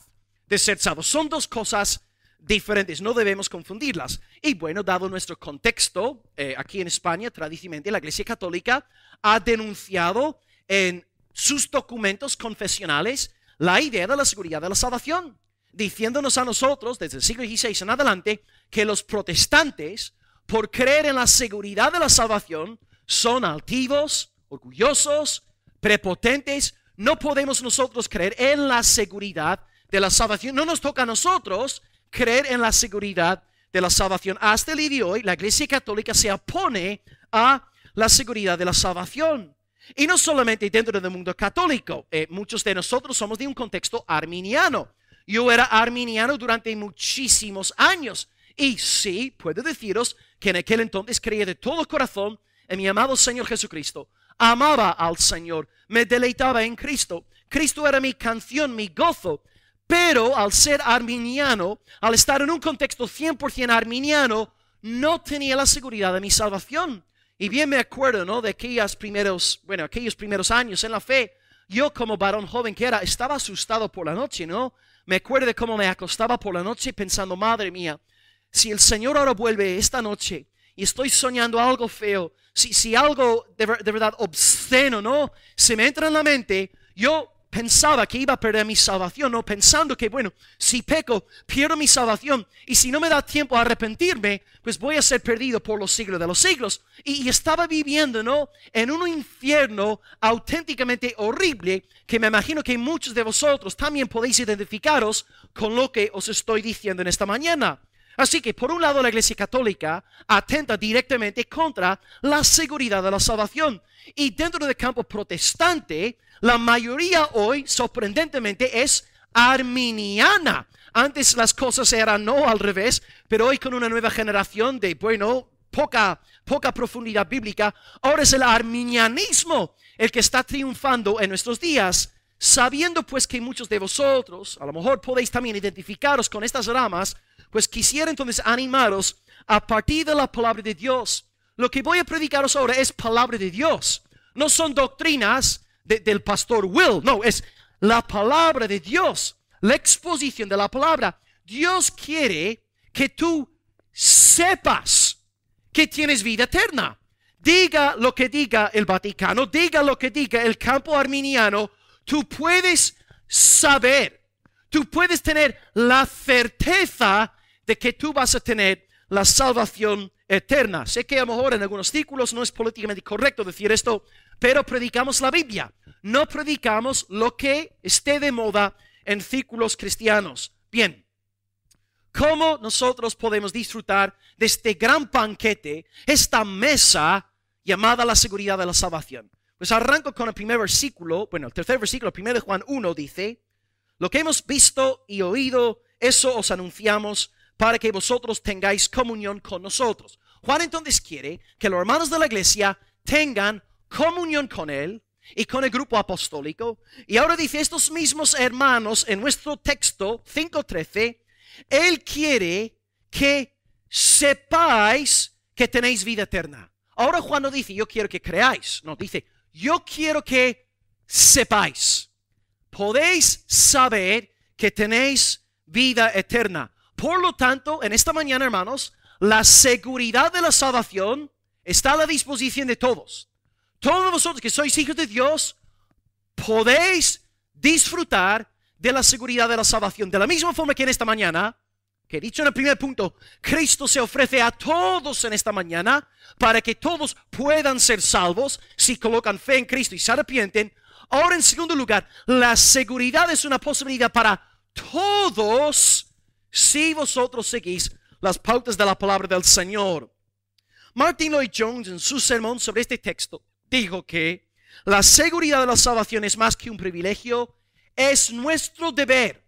de ser salvo. Son dos cosas diferentes, no debemos confundirlas. Y bueno, dado nuestro contexto, eh, aquí en España, tradicionalmente la Iglesia Católica ha denunciado en sus documentos confesionales la idea de la seguridad de la salvación, diciéndonos a nosotros desde el siglo XVI en adelante que los protestantes, por creer en la seguridad de la salvación, son altivos, orgullosos, prepotentes. No podemos nosotros creer en la seguridad de la salvación. No nos toca a nosotros creer en la seguridad de la salvación. Hasta el día de hoy, la Iglesia Católica se opone a la seguridad de la salvación. Y no solamente dentro del mundo católico, eh, muchos de nosotros somos de un contexto arminiano. Yo era arminiano durante muchísimos años y sí, puedo deciros que en aquel entonces creía de todo corazón en mi amado Señor Jesucristo. Amaba al Señor, me deleitaba en Cristo. Cristo era mi canción, mi gozo pero al ser arminiano, al estar en un contexto 100% arminiano, no tenía la seguridad de mi salvación. Y bien me acuerdo, ¿no? De aquellos primeros, bueno, aquellos primeros años en la fe, yo como varón joven que era, estaba asustado por la noche, ¿no? Me acuerdo de cómo me acostaba por la noche pensando, madre mía, si el Señor ahora vuelve esta noche y estoy soñando algo feo, si, si algo de, de verdad obsceno, ¿no? Se me entra en la mente, yo pensaba que iba a perder mi salvación, no pensando que, bueno, si peco, pierdo mi salvación y si no me da tiempo a arrepentirme, pues voy a ser perdido por los siglos de los siglos. Y, estaba viviendo, ¿no? En un infierno auténticamente horrible que me imagino que muchos de vosotros también podéis identificaros con lo que os estoy diciendo en esta mañana. Así que por un lado la Iglesia Católica atenta directamente contra la seguridad de la salvación. Y dentro del campo protestante, la mayoría hoy, sorprendentemente, es arminiana. Antes las cosas eran no al revés, pero hoy con una nueva generación de, bueno, poca, poca profundidad bíblica, ahora es el arminianismo el que está triunfando en nuestros días. Sabiendo pues que muchos de vosotros, a lo mejor podéis también identificaros con estas ramas, pues quisiera entonces animaros a partir de la palabra de Dios. Lo que voy a predicaros ahora es palabra de Dios. No son doctrinas del pastor Will, no, es la palabra de Dios, la exposición de la palabra. Dios quiere que tú sepas que tienes vida eterna. Diga lo que diga el Vaticano, diga lo que diga el campo arminiano tú puedes saber, tú puedes tener la certeza de que tú vas a tener la salvación eterna. Sé que a lo mejor en algunos círculos no es políticamente correcto decir esto, pero predicamos la Biblia, no predicamos lo que esté de moda en círculos cristianos. Bien, ¿cómo nosotros podemos disfrutar de este gran banquete, esta mesa llamada la seguridad de la salvación? Pues arranco con el primer versículo, bueno, el tercer versículo, primero de Juan 1 dice, lo que hemos visto y oído, eso os anunciamos para que vosotros tengáis comunión con nosotros. Juan entonces quiere que los hermanos de la iglesia tengan comunión con él y con el grupo apostólico. Y ahora dice, estos mismos hermanos en nuestro texto 5.13, él quiere que sepáis que tenéis vida eterna. Ahora Juan no dice, yo quiero que creáis, no, dice, yo quiero que sepáis, podéis saber que tenéis vida eterna. Por lo tanto, en esta mañana, hermanos, la seguridad de la salvación está a la disposición de todos. Todos vosotros que sois hijos de Dios, podéis disfrutar de la seguridad de la salvación. De la misma forma que en esta mañana, que dicho en el primer punto, Cristo se ofrece a todos en esta mañana para que todos puedan ser salvos si colocan fe en Cristo y se arrepienten. Ahora en segundo lugar, la seguridad es una posibilidad para todos si vosotros seguís las pautas de la palabra del Señor. Martin Lloyd Jones en su sermón sobre este texto dijo que la seguridad de la salvación es más que un privilegio, es nuestro deber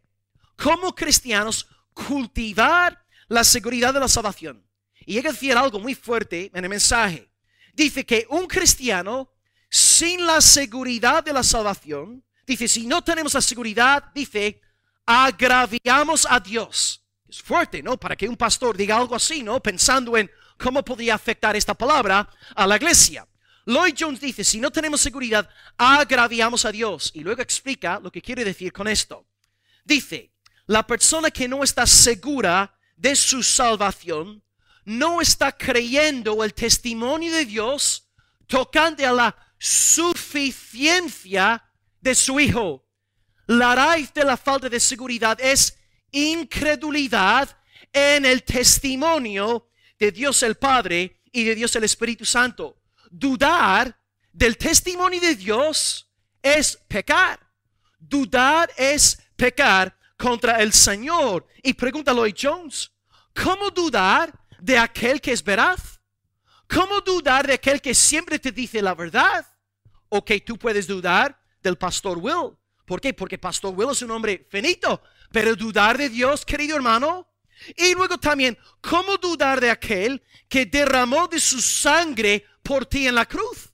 como cristianos cultivar la seguridad de la salvación. Y hay que decir algo muy fuerte en el mensaje. Dice que un cristiano sin la seguridad de la salvación, dice, si no tenemos la seguridad, dice, agraviamos a Dios. Es fuerte, ¿no? Para que un pastor diga algo así, ¿no? Pensando en cómo podría afectar esta palabra a la iglesia. Lloyd Jones dice, si no tenemos seguridad, agraviamos a Dios. Y luego explica lo que quiere decir con esto. Dice, la persona que no está segura de su salvación no está creyendo el testimonio de Dios tocante a la suficiencia de su Hijo. La raíz de la falta de seguridad es incredulidad en el testimonio de Dios el Padre y de Dios el Espíritu Santo. Dudar del testimonio de Dios es pecar. Dudar es pecar contra el Señor. Y pregúntalo Lloyd Jones, ¿cómo dudar de aquel que es veraz? ¿Cómo dudar de aquel que siempre te dice la verdad? ¿O tú puedes dudar del pastor Will? ¿Por qué? Porque pastor Will es un hombre finito. Pero dudar de Dios, querido hermano. Y luego también, ¿cómo dudar de aquel que derramó de su sangre por ti en la cruz?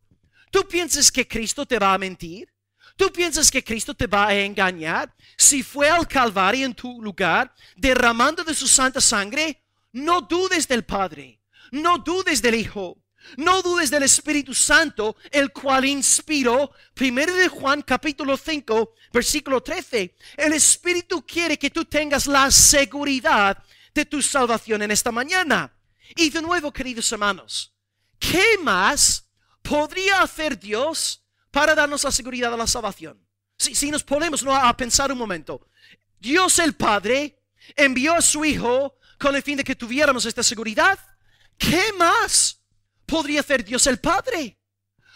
¿Tú piensas que Cristo te va a mentir? ¿Tú piensas que Cristo te va a engañar? Si fue al Calvario en tu lugar, derramando de su santa sangre, no dudes del Padre, no dudes del Hijo, no dudes del Espíritu Santo, el cual inspiró. Primero de Juan capítulo 5, versículo 13. El Espíritu quiere que tú tengas la seguridad de tu salvación en esta mañana. Y de nuevo, queridos hermanos, ¿qué más podría hacer Dios? para darnos la seguridad de la salvación. Si, si nos ponemos a pensar un momento, Dios el Padre envió a su Hijo con el fin de que tuviéramos esta seguridad. ¿Qué más podría hacer Dios el Padre?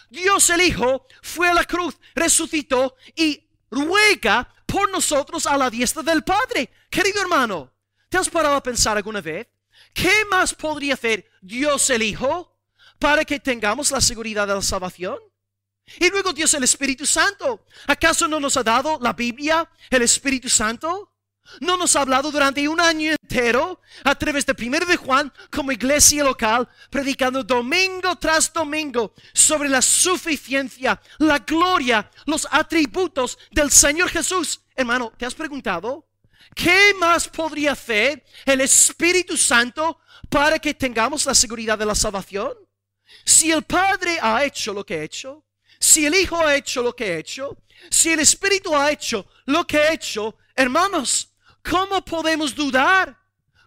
Dios el Hijo fue a la cruz, resucitó y ruega por nosotros a la diestra del Padre. Querido hermano, ¿te has parado a pensar alguna vez? ¿Qué más podría hacer Dios el Hijo para que tengamos la seguridad de la salvación? Y luego Dios el Espíritu Santo. ¿Acaso no nos ha dado la Biblia el Espíritu Santo? ¿No nos ha hablado durante un año entero a través de 1 de Juan como iglesia local, predicando domingo tras domingo sobre la suficiencia, la gloria, los atributos del Señor Jesús? Hermano, ¿te has preguntado qué más podría hacer el Espíritu Santo para que tengamos la seguridad de la salvación? Si el Padre ha hecho lo que ha hecho, si el Hijo ha hecho lo que ha hecho, si el Espíritu ha hecho lo que ha hecho, hermanos, ¿cómo podemos dudar?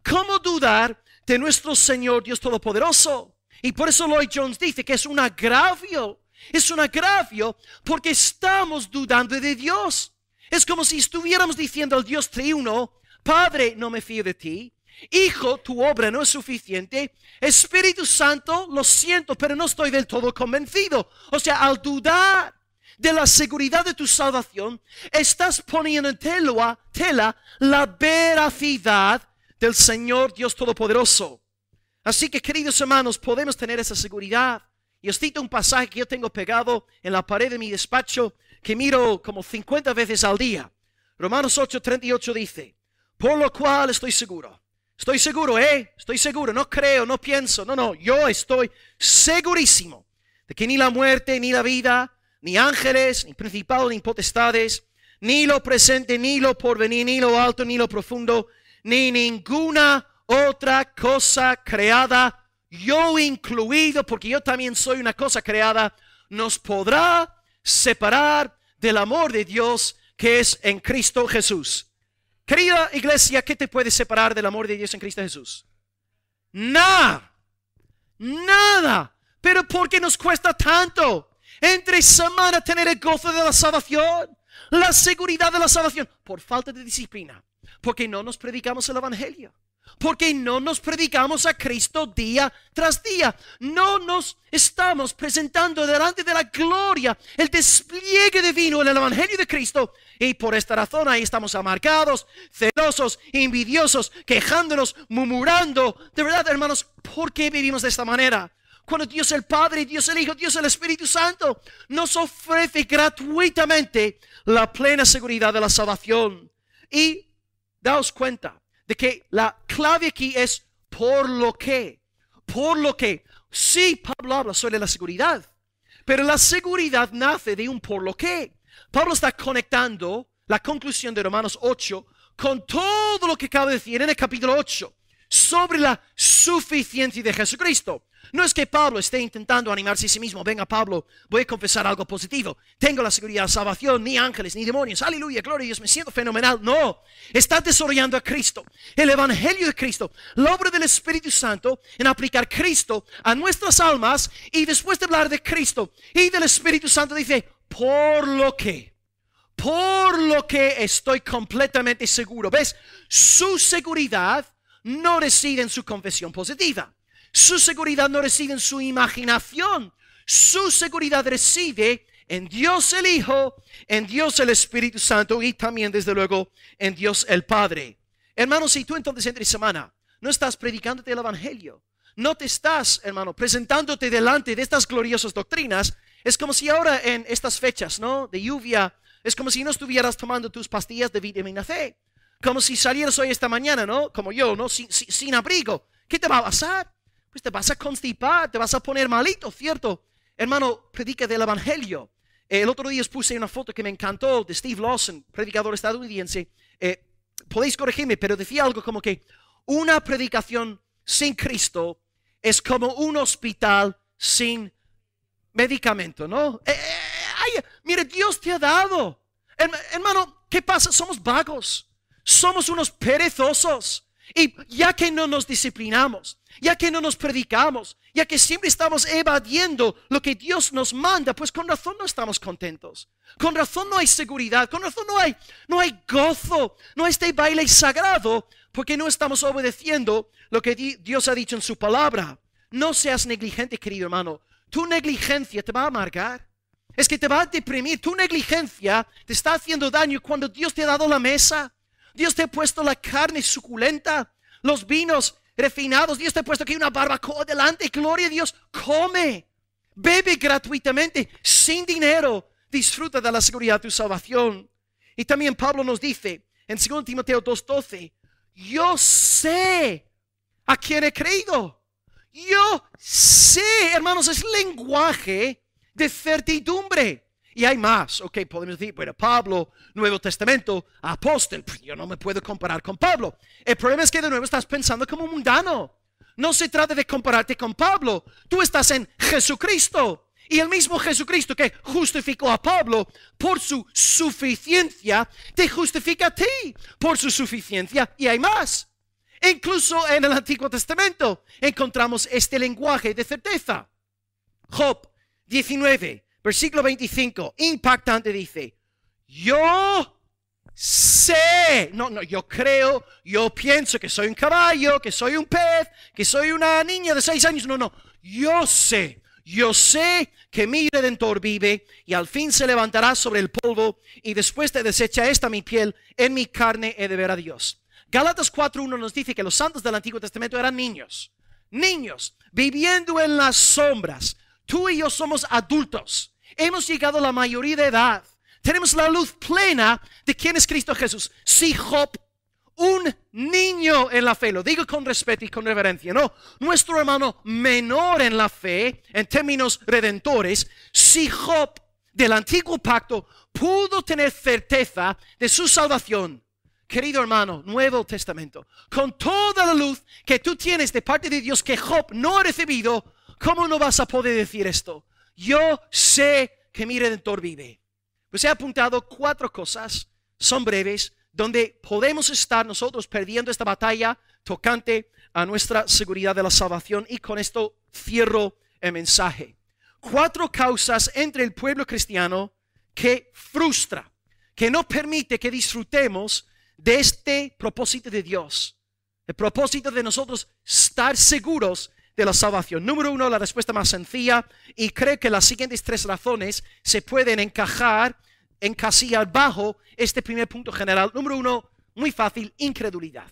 ¿Cómo dudar de nuestro Señor Dios Todopoderoso? Y por eso Lloyd Jones dice que es un agravio, es un agravio porque estamos dudando de Dios. Es como si estuviéramos diciendo al Dios triuno, Padre, no me fío de ti, Hijo, tu obra no es suficiente. Espíritu Santo, lo siento, pero no estoy del todo convencido. O sea, al dudar de la seguridad de tu salvación, estás poniendo en tela, la veracidad del Señor Dios Todopoderoso. Así que, queridos hermanos, podemos tener esa seguridad. Y os cito un pasaje que yo tengo pegado en la pared de mi despacho que miro como 50 veces al día. Romanos 8:38 dice, por lo cual estoy seguro Estoy seguro, ¿eh? Estoy seguro, no creo, no pienso, no, no, yo estoy segurísimo de que ni la muerte, ni la vida, ni ángeles, ni principados, ni potestades, ni lo presente, ni lo porvenir, ni lo alto, ni lo profundo, ni ninguna otra cosa creada, yo incluido, porque yo también soy una cosa creada, nos podrá separar del amor de Dios que es en Cristo Jesús Querida iglesia, ¿qué te puede separar del amor de Dios en Cristo Jesús? Nada, nada. Pero ¿por qué nos cuesta tanto entre semana tener el gozo de la salvación, la seguridad de la salvación? Por falta de disciplina, porque no nos predicamos el Evangelio. Porque no nos predicamos a Cristo día tras día. No nos estamos presentando delante de la gloria, el despliegue divino en el Evangelio de Cristo y por esta razón ahí estamos amargados, celosos, envidiosos, quejándonos, murmurando. De verdad, hermanos, ¿por qué vivimos de esta manera? Cuando Dios el Padre, Dios el Hijo, Dios el Espíritu Santo nos ofrece gratuitamente la plena seguridad de la salvación. Y daos cuenta de que la clave aquí es por lo que, por lo que. Sí, Pablo habla sobre la seguridad, pero la seguridad nace de un por lo que. Pablo está conectando la conclusión de Romanos 8 con todo lo que cabe decir en el capítulo 8 sobre la suficiencia de Jesucristo. No es que Pablo esté intentando animarse a sí mismo, venga Pablo, voy a confesar algo positivo, tengo la seguridad de salvación, ni ángeles, ni demonios, aleluya, gloria a Dios, me siento fenomenal. No, está desarrollando a Cristo, el Evangelio de Cristo, la obra del Espíritu Santo en aplicar Cristo a nuestras almas y después de hablar de Cristo y del Espíritu Santo dice, por lo que, por lo que estoy completamente seguro. ¿Ves? Su seguridad no reside en su confesión positiva. Su seguridad no reside en su imaginación. Su seguridad reside en Dios el Hijo, en Dios el Espíritu Santo y también, desde luego, en Dios el Padre. Hermano, si tú entonces entre semana no estás predicándote el Evangelio, no te estás, hermano, presentándote delante de estas gloriosas doctrinas, es como si ahora en estas fechas, ¿no? De lluvia, es como si no estuvieras tomando tus pastillas de vitamina C. Como si salieras hoy esta mañana, ¿no? Como yo, ¿no? Sin, abrigo. ¿Qué te va a pasar? Pues te vas a constipar, te vas a poner malito, ¿cierto? Hermano, predica del Evangelio. El otro día os puse una foto que me encantó de Steve Lawson, predicador estadounidense. Eh, podéis corregirme, pero decía algo como que una predicación sin Cristo es como un hospital sin medicamento, ¿no? Eh, eh, mire, Dios te ha dado. Hermano, ¿qué pasa? Somos vagos, somos unos perezosos. Y ya que no nos disciplinamos, ya que no nos predicamos, ya que siempre estamos evadiendo lo que Dios nos manda, pues con razón no estamos contentos. Con razón no hay seguridad, con razón no hay, no hay gozo, no hay este baile sagrado, porque no estamos obedeciendo lo que Dios ha dicho en su palabra. No seas negligente, querido hermano tu negligencia te va a amargar. Es que te va a deprimir. Tu negligencia te está haciendo daño cuando Dios te ha dado la mesa. Dios te ha puesto la carne suculenta, los vinos refinados. Dios te ha puesto aquí una barbacoa delante. Gloria a Dios. Come. Bebe gratuitamente, sin dinero. Disfruta de la seguridad de tu salvación. Y también Pablo nos dice en 2 Timoteo 2.12, yo sé a quién he creído. Yo sé, hermanos, es lenguaje de certidumbre. Y hay más, ok, podemos decir, bueno, Pablo, Nuevo Testamento, apóstol, pues, yo no me puedo comparar con Pablo. El problema es que de nuevo estás pensando como mundano. No se trata de compararte con Pablo, tú estás en Jesucristo. Y el mismo Jesucristo que justificó a Pablo por su suficiencia, te justifica a ti por su suficiencia. Y hay más, incluso en el Antiguo Testamento encontramos este lenguaje de certeza. Job 19, versículo 25, impactante dice, yo sé, no, no, yo creo, yo pienso que soy un caballo, que soy un pez, que soy una niña de seis años, no, no, yo sé. Yo sé que mi redentor vive y al fin se levantará sobre el polvo y después te desecha esta mi piel, en mi carne he de ver a Dios. Galatas 4.1 nos dice que los santos del Antiguo Testamento eran niños. Niños, viviendo en las sombras. Tú y yo somos adultos. Hemos llegado a la mayoría de edad. Tenemos la luz plena de quién es Cristo Jesús. Si Job, un niño en la fe, lo digo con respeto y con reverencia, no, nuestro hermano menor en la fe, en términos redentores, si Job del antiguo pacto pudo tener certeza de su salvación querido hermano, Nuevo Testamento, con toda la luz que tú tienes de parte de Dios que Job no ha recibido, ¿cómo no vas a poder decir esto? Yo sé que mi redentor vive. Pues he apuntado cuatro cosas, son breves, donde podemos estar nosotros perdiendo esta batalla tocante a nuestra seguridad de la salvación. Y con esto cierro el mensaje. Cuatro causas entre el pueblo cristiano que frustra, que no permite que disfrutemos de este propósito de Dios. El propósito de nosotros estar seguros de la salvación. Número uno, la respuesta más sencilla, y creo que las siguientes tres razones se pueden encajar, En al bajo este primer punto general. Número uno, muy fácil, incredulidad.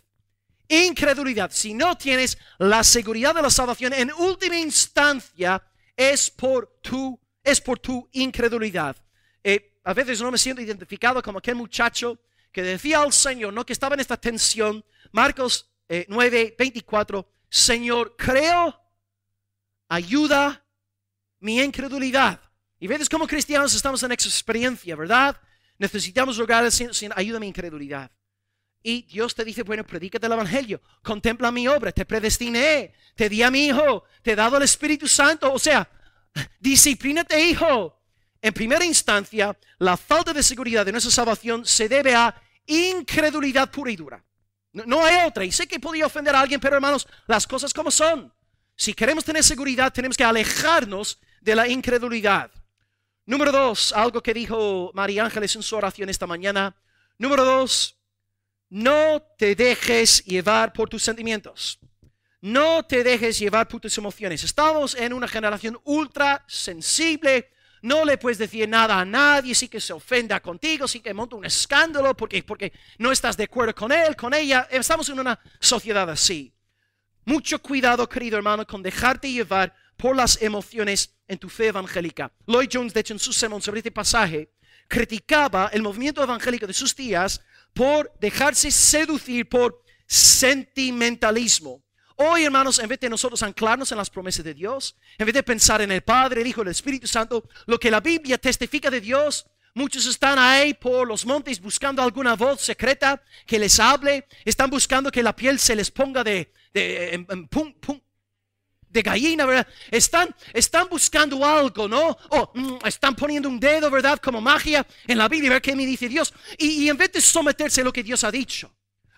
Incredulidad. Si no tienes la seguridad de la salvación, en última instancia es por tu, es por tu incredulidad. Eh, a veces no me siento identificado como aquel muchacho que decía al Señor, ¿no? Que estaba en esta tensión. Marcos 9, eh, 24. Señor, creo, ayuda mi incredulidad. Y ves como cristianos estamos en experiencia, ¿verdad? Necesitamos rogar al Señor ayuda mi incredulidad. Y Dios te dice, bueno, predícate el Evangelio, contempla mi obra, te predestiné, te di a mi hijo, te he dado el Espíritu Santo. O sea, disciplínate, hijo. En primera instancia, la falta de seguridad de nuestra salvación se debe a incredulidad pura y dura. No, hay otra. Y sé que podía ofender a alguien, pero hermanos, las cosas como son. Si queremos tener seguridad, tenemos que alejarnos de la incredulidad. Número dos, algo que dijo María Ángeles en su oración esta mañana. Número dos, no te dejes llevar por tus sentimientos. No te dejes llevar por tus emociones. Estamos en una generación ultra sensible, no le puedes decir nada a nadie, sí que se ofenda contigo, sí que monta un escándalo porque, porque no estás de acuerdo con él, con ella. Estamos en una sociedad así. Mucho cuidado, querido hermano, con dejarte llevar por las emociones en tu fe evangélica. Lloyd Jones, de hecho, en su sermón sobre este pasaje, criticaba el movimiento evangélico de sus tías por dejarse seducir por sentimentalismo. Hoy, hermanos, en vez de nosotros anclarnos en las promesas de Dios, en vez de pensar en el Padre, el Hijo, el Espíritu Santo, lo que la Biblia testifica de Dios, muchos están ahí por los montes buscando alguna voz secreta que les hable, están buscando que la piel se les ponga de, de, de gallina, ¿verdad? Están, están buscando algo, ¿no? Mm, están poniendo un dedo, ¿verdad? Como magia en la Biblia, ver qué me dice Dios. y en vez de someterse a lo que Dios ha dicho.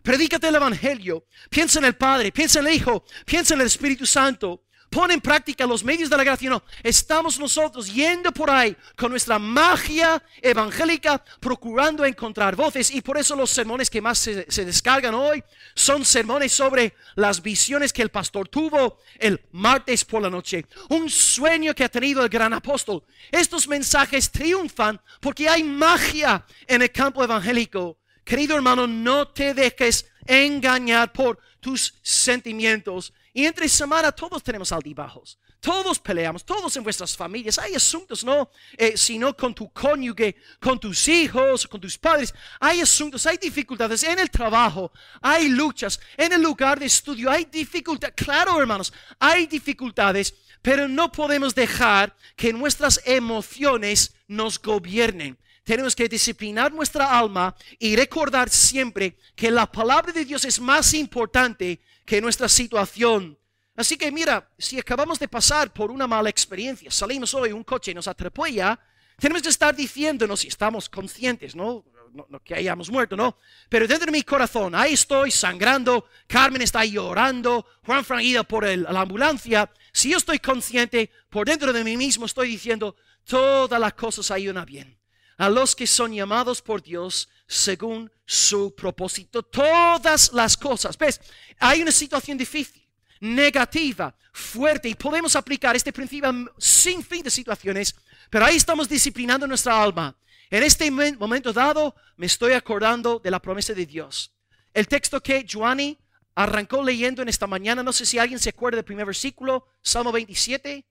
Predícate el Evangelio, piensa en el Padre, piensa en el Hijo, piensa en el Espíritu Santo. Pon en práctica los medios de la gracia. No, estamos nosotros yendo por ahí con nuestra magia evangélica, procurando encontrar voces. Y por eso los sermones que más se descargan hoy son sermones sobre las visiones que el pastor tuvo el martes por la noche. Un sueño que ha tenido el gran apóstol. Estos mensajes triunfan porque hay magia en el campo evangélico Querido hermano, no te dejes engañar por tus sentimientos. Y entre semana todos tenemos altibajos. Todos peleamos, todos en vuestras familias. Hay asuntos, no, eh, sino con tu cónyuge, con tus hijos, con tus padres. Hay asuntos, hay dificultades en el trabajo, hay luchas, en el lugar de estudio, hay dificultades. Claro, hermanos, hay dificultades, pero no podemos dejar que nuestras emociones nos gobiernen. Tenemos que disciplinar nuestra alma y recordar siempre que la palabra de Dios es más importante que nuestra situación. Así que mira, si acabamos de pasar por una mala experiencia, salimos hoy, un coche nos atropella, tenemos que estar diciéndonos, si estamos conscientes, ¿no? No, que hayamos muerto, no. Pero dentro de mi corazón, ahí estoy sangrando, Carmen está llorando, Juan Fran ido por la ambulancia. Si yo estoy consciente, por dentro de mí mismo estoy diciendo, todas las cosas ayudan bien a los que son llamados por Dios según su propósito. Todas las cosas. ¿Ves? Hay una situación difícil, negativa, fuerte, y podemos aplicar este principio sin fin de situaciones, pero ahí estamos disciplinando nuestra alma. En este momento dado me estoy acordando de la promesa de Dios. El texto que Joanny arrancó leyendo en esta mañana, no sé si alguien se acuerda del primer versículo, Salmo 27.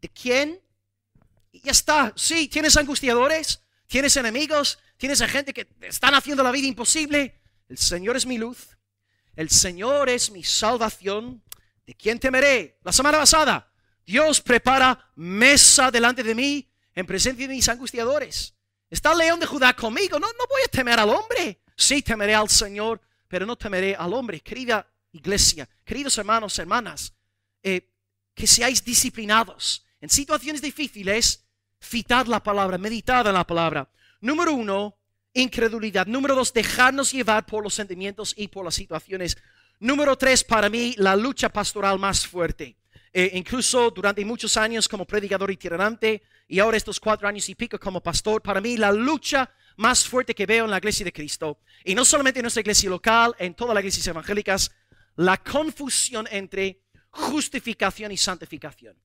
¿De quién? ya está. Sí, tienes angustiadores, tienes enemigos, tienes gente que te están haciendo la vida imposible. El Señor es mi luz, el Señor es mi salvación. ¿De quién temeré? La semana pasada, Dios prepara mesa delante de mí en presencia de mis angustiadores. Está el león de Judá conmigo. No, no voy a temer al hombre. Sí, temeré al Señor, pero no temeré al hombre. Querida iglesia, queridos hermanos, hermanas, eh, que seáis disciplinados en situaciones difíciles Fitad la palabra, meditad en la palabra. Número uno, incredulidad. Número dos, dejarnos llevar por los sentimientos y por las situaciones. Número tres, para mí, la lucha pastoral más fuerte. Eh, incluso durante muchos años como predicador itinerante y ahora estos cuatro años y pico como pastor, para mí la lucha más fuerte que veo en la iglesia de Cristo, y no solamente en nuestra iglesia local, en todas las iglesias evangélicas, la confusión entre justificación y santificación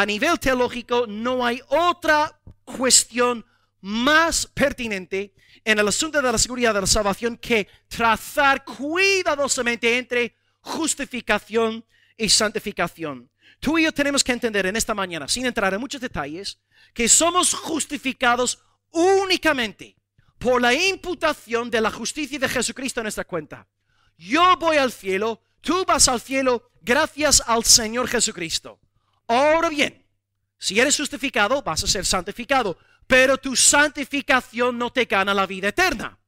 a nivel teológico no hay otra cuestión más pertinente en el asunto de la seguridad de la salvación que trazar cuidadosamente entre justificación y santificación. Tú y yo tenemos que entender en esta mañana, sin entrar en muchos detalles, que somos justificados únicamente por la imputación de la justicia de Jesucristo en nuestra cuenta. Yo voy al cielo, tú vas al cielo gracias al Señor Jesucristo. Ahora bien, si eres justificado, vas a ser santificado, pero tu santificación no te gana la vida eterna.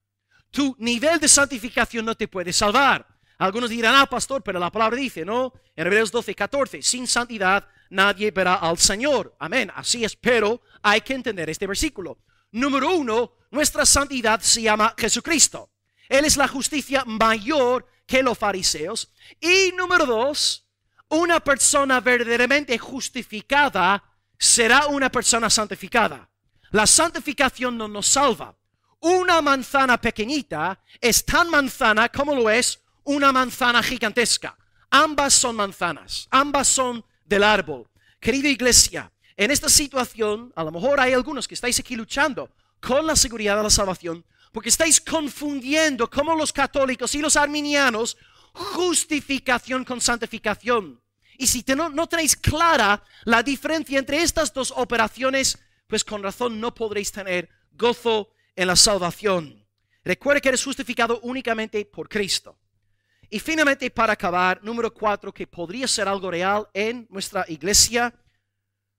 Tu nivel de santificación no te puede salvar. Algunos dirán, ah, pastor, pero la palabra dice, ¿no? En Hebreos 12, 14, sin santidad nadie verá al Señor. Amén. Así es, pero hay que entender este versículo. Número uno, nuestra santidad se llama Jesucristo. Él es la justicia mayor que los fariseos. Y número dos, una persona verdaderamente justificada será una persona santificada. La santificación no nos salva. Una manzana pequeñita es tan manzana como lo es una manzana gigantesca. Ambas son manzanas, ambas son del árbol. Querida iglesia, en esta situación, a lo mejor hay algunos que estáis aquí luchando con la seguridad de la salvación, porque estáis confundiendo cómo los católicos y los arminianos justificación con santificación. Y si no, no tenéis clara la diferencia entre estas dos operaciones, pues con razón no podréis tener gozo en la salvación. recuerde que eres justificado únicamente por Cristo. Y finalmente, para acabar, número cuatro, que podría ser algo real en nuestra iglesia.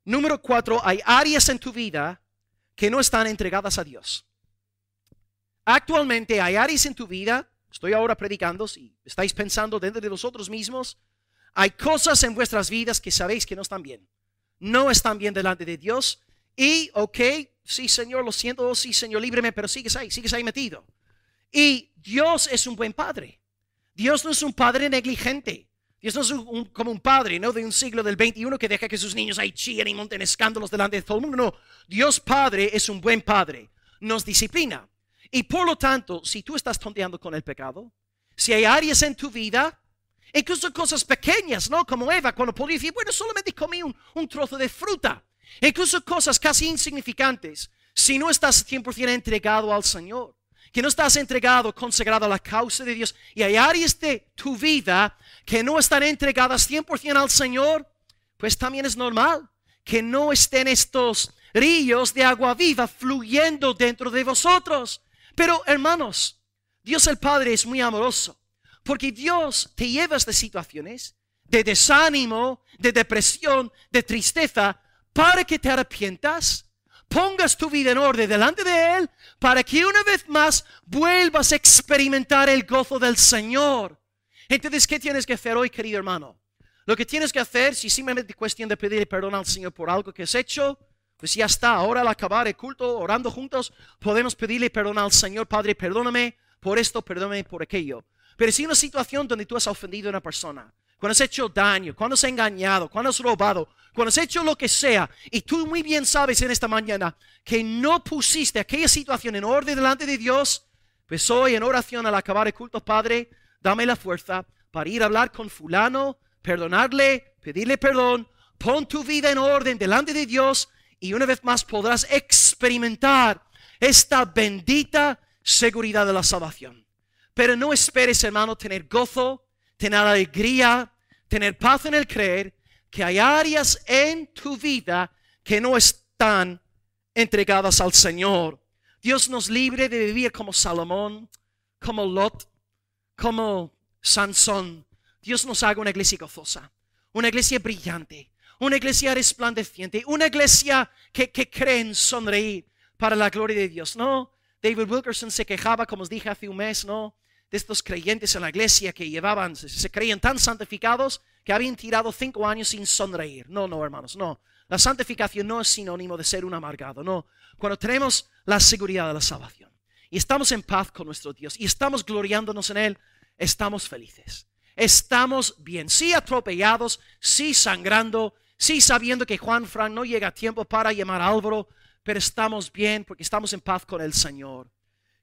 Número cuatro, hay áreas en tu vida que no están entregadas a Dios. Actualmente hay áreas en tu vida estoy ahora predicando, si estáis pensando dentro de vosotros mismos, hay cosas en vuestras vidas que sabéis que no están bien. No están bien delante de Dios. Y, ok, sí, Señor, lo siento, oh, sí, Señor, líbreme, pero sigues ahí, sigues ahí metido. Y Dios es un buen padre. Dios no es un padre negligente. Dios no es como un padre, ¿no? De un siglo del 21 que deja que sus niños ahí chillen y monten escándalos delante de todo el mundo. No, Dios Padre es un buen padre. Nos disciplina. Y por lo tanto, si tú estás tonteando con el pecado, si hay áreas en tu vida, incluso cosas pequeñas, ¿no? Como Eva, cuando podía decir, bueno, solamente comí un, un trozo de fruta, incluso cosas casi insignificantes, si no estás 100% entregado al Señor, que no estás entregado, consagrado a la causa de Dios, y hay áreas de tu vida que no están entregadas 100% al Señor, pues también es normal que no estén estos ríos de agua viva fluyendo dentro de vosotros. Pero hermanos, Dios el Padre es muy amoroso, porque Dios te lleva de situaciones de desánimo, de depresión, de tristeza, para que te arrepientas, pongas tu vida en orden delante de Él, para que una vez más vuelvas a experimentar el gozo del Señor. Entonces, ¿qué tienes que hacer hoy, querido hermano? Lo que tienes que hacer, si simplemente es cuestión de pedir perdón al Señor por algo que has hecho, pues ya está, ahora al acabar el culto, orando juntos, podemos pedirle perdón al Señor, Padre, perdóname por esto, perdóname por aquello. Pero si una situación donde tú has ofendido a una persona, cuando has hecho daño, cuando has engañado, cuando has robado, cuando has hecho lo que sea, y tú muy bien sabes en esta mañana que no pusiste aquella situación en orden delante de Dios, pues hoy en oración al acabar el culto, Padre, dame la fuerza para ir a hablar con fulano, perdonarle, pedirle perdón, pon tu vida en orden delante de Dios y una vez más podrás experimentar esta bendita seguridad de la salvación. Pero no esperes, hermano, tener gozo, tener alegría, tener paz en el creer, que hay áreas en tu vida que no están entregadas al Señor. Dios nos libre de vivir como Salomón, como Lot, como Sansón. Dios nos haga una iglesia gozosa, una iglesia brillante, una iglesia resplandeciente, una iglesia que, que sonreír para la gloria de Dios. No, David Wilkerson se quejaba, como os dije hace un mes, ¿no? De estos creyentes en la iglesia que llevaban, se creían tan santificados que habían tirado cinco años sin sonreír. No, no, hermanos, no. La santificación no es sinónimo de ser un amargado, no. Cuando tenemos la seguridad de la salvación y estamos en paz con nuestro Dios y estamos gloriándonos en Él, estamos felices. Estamos bien, sí atropellados, sí sangrando, Sí, sabiendo que Juan Frank no llega a tiempo para llamar a Álvaro, pero estamos bien porque estamos en paz con el Señor.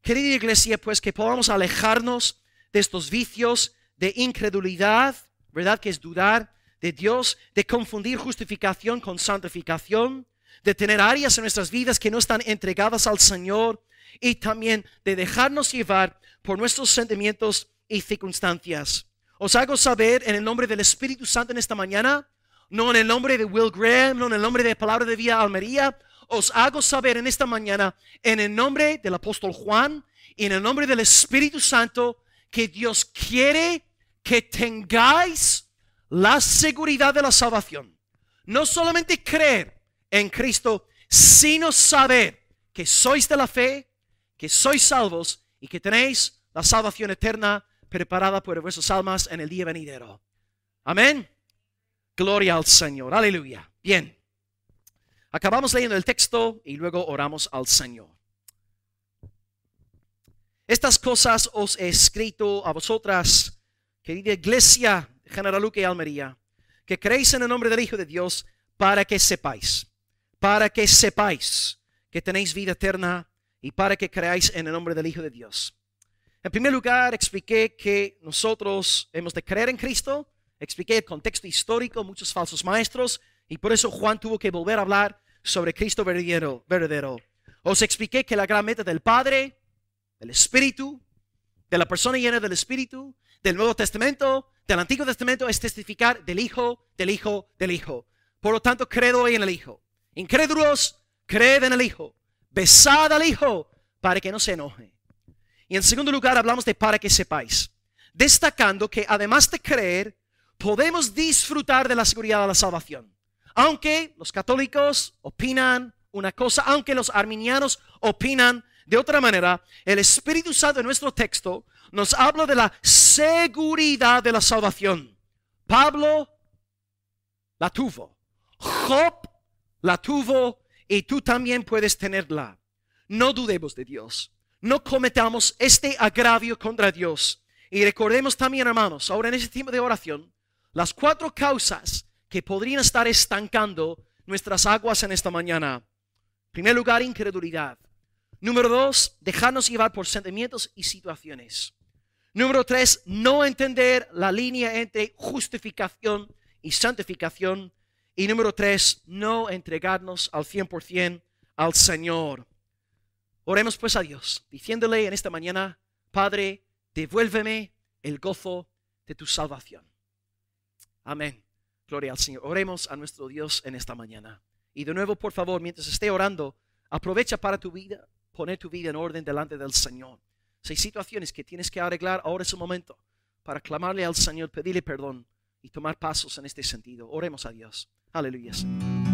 Querida iglesia, pues que podamos alejarnos de estos vicios de incredulidad, ¿verdad? Que es dudar de Dios, de confundir justificación con santificación, de tener áreas en nuestras vidas que no están entregadas al Señor y también de dejarnos llevar por nuestros sentimientos y circunstancias. Os hago saber en el nombre del Espíritu Santo en esta mañana no en el nombre de Will Graham, no en el nombre de Palabra de Vía Almería, os hago saber en esta mañana, en el nombre del apóstol Juan y en el nombre del Espíritu Santo, que Dios quiere que tengáis la seguridad de la salvación. No solamente creer en Cristo, sino saber que sois de la fe, que sois salvos y que tenéis la salvación eterna preparada por vuestras almas en el día venidero. Amén. Gloria al Señor. Aleluya. Bien. Acabamos leyendo el texto y luego oramos al Señor. Estas cosas os he escrito a vosotras, querida iglesia General Luque y Almería, que creéis en el nombre del Hijo de Dios para que sepáis, para que sepáis que tenéis vida eterna y para que creáis en el nombre del Hijo de Dios. En primer lugar, expliqué que nosotros hemos de creer en Cristo expliqué el contexto histórico, muchos falsos maestros, y por eso Juan tuvo que volver a hablar sobre Cristo verdadero. verdadero. Os expliqué que la gran meta del Padre, del Espíritu, de la persona llena del Espíritu, del Nuevo Testamento, del Antiguo Testamento, es testificar del Hijo, del Hijo, del Hijo. Por lo tanto, creo hoy en el Hijo. Incrédulos, creed en el Hijo. Besad al Hijo para que no se enoje. Y en segundo lugar, hablamos de para que sepáis, destacando que además de creer, podemos disfrutar de la seguridad de la salvación. Aunque los católicos opinan una cosa, aunque los arminianos opinan de otra manera, el Espíritu Santo en nuestro texto nos habla de la seguridad de la salvación. Pablo la tuvo, Job la tuvo y tú también puedes tenerla. No dudemos de Dios, no cometamos este agravio contra Dios. Y recordemos también, hermanos, ahora en este tiempo de oración, las cuatro causas que podrían estar estancando nuestras aguas en esta mañana. En primer lugar, incredulidad. Número dos, dejarnos llevar por sentimientos y situaciones. Número tres, no entender la línea entre justificación y santificación. Y número tres, no entregarnos al 100% al Señor. Oremos pues a Dios, diciéndole en esta mañana, Padre, devuélveme el gozo de tu salvación. Amén. Gloria al Señor. Oremos a nuestro Dios en esta mañana. Y de nuevo, por favor, mientras esté orando, aprovecha para tu vida, poner tu vida en orden delante del Señor. Si hay situaciones que tienes que arreglar, ahora es el momento para clamarle al Señor, pedirle perdón y tomar pasos en este sentido. Oremos a Dios. Aleluya.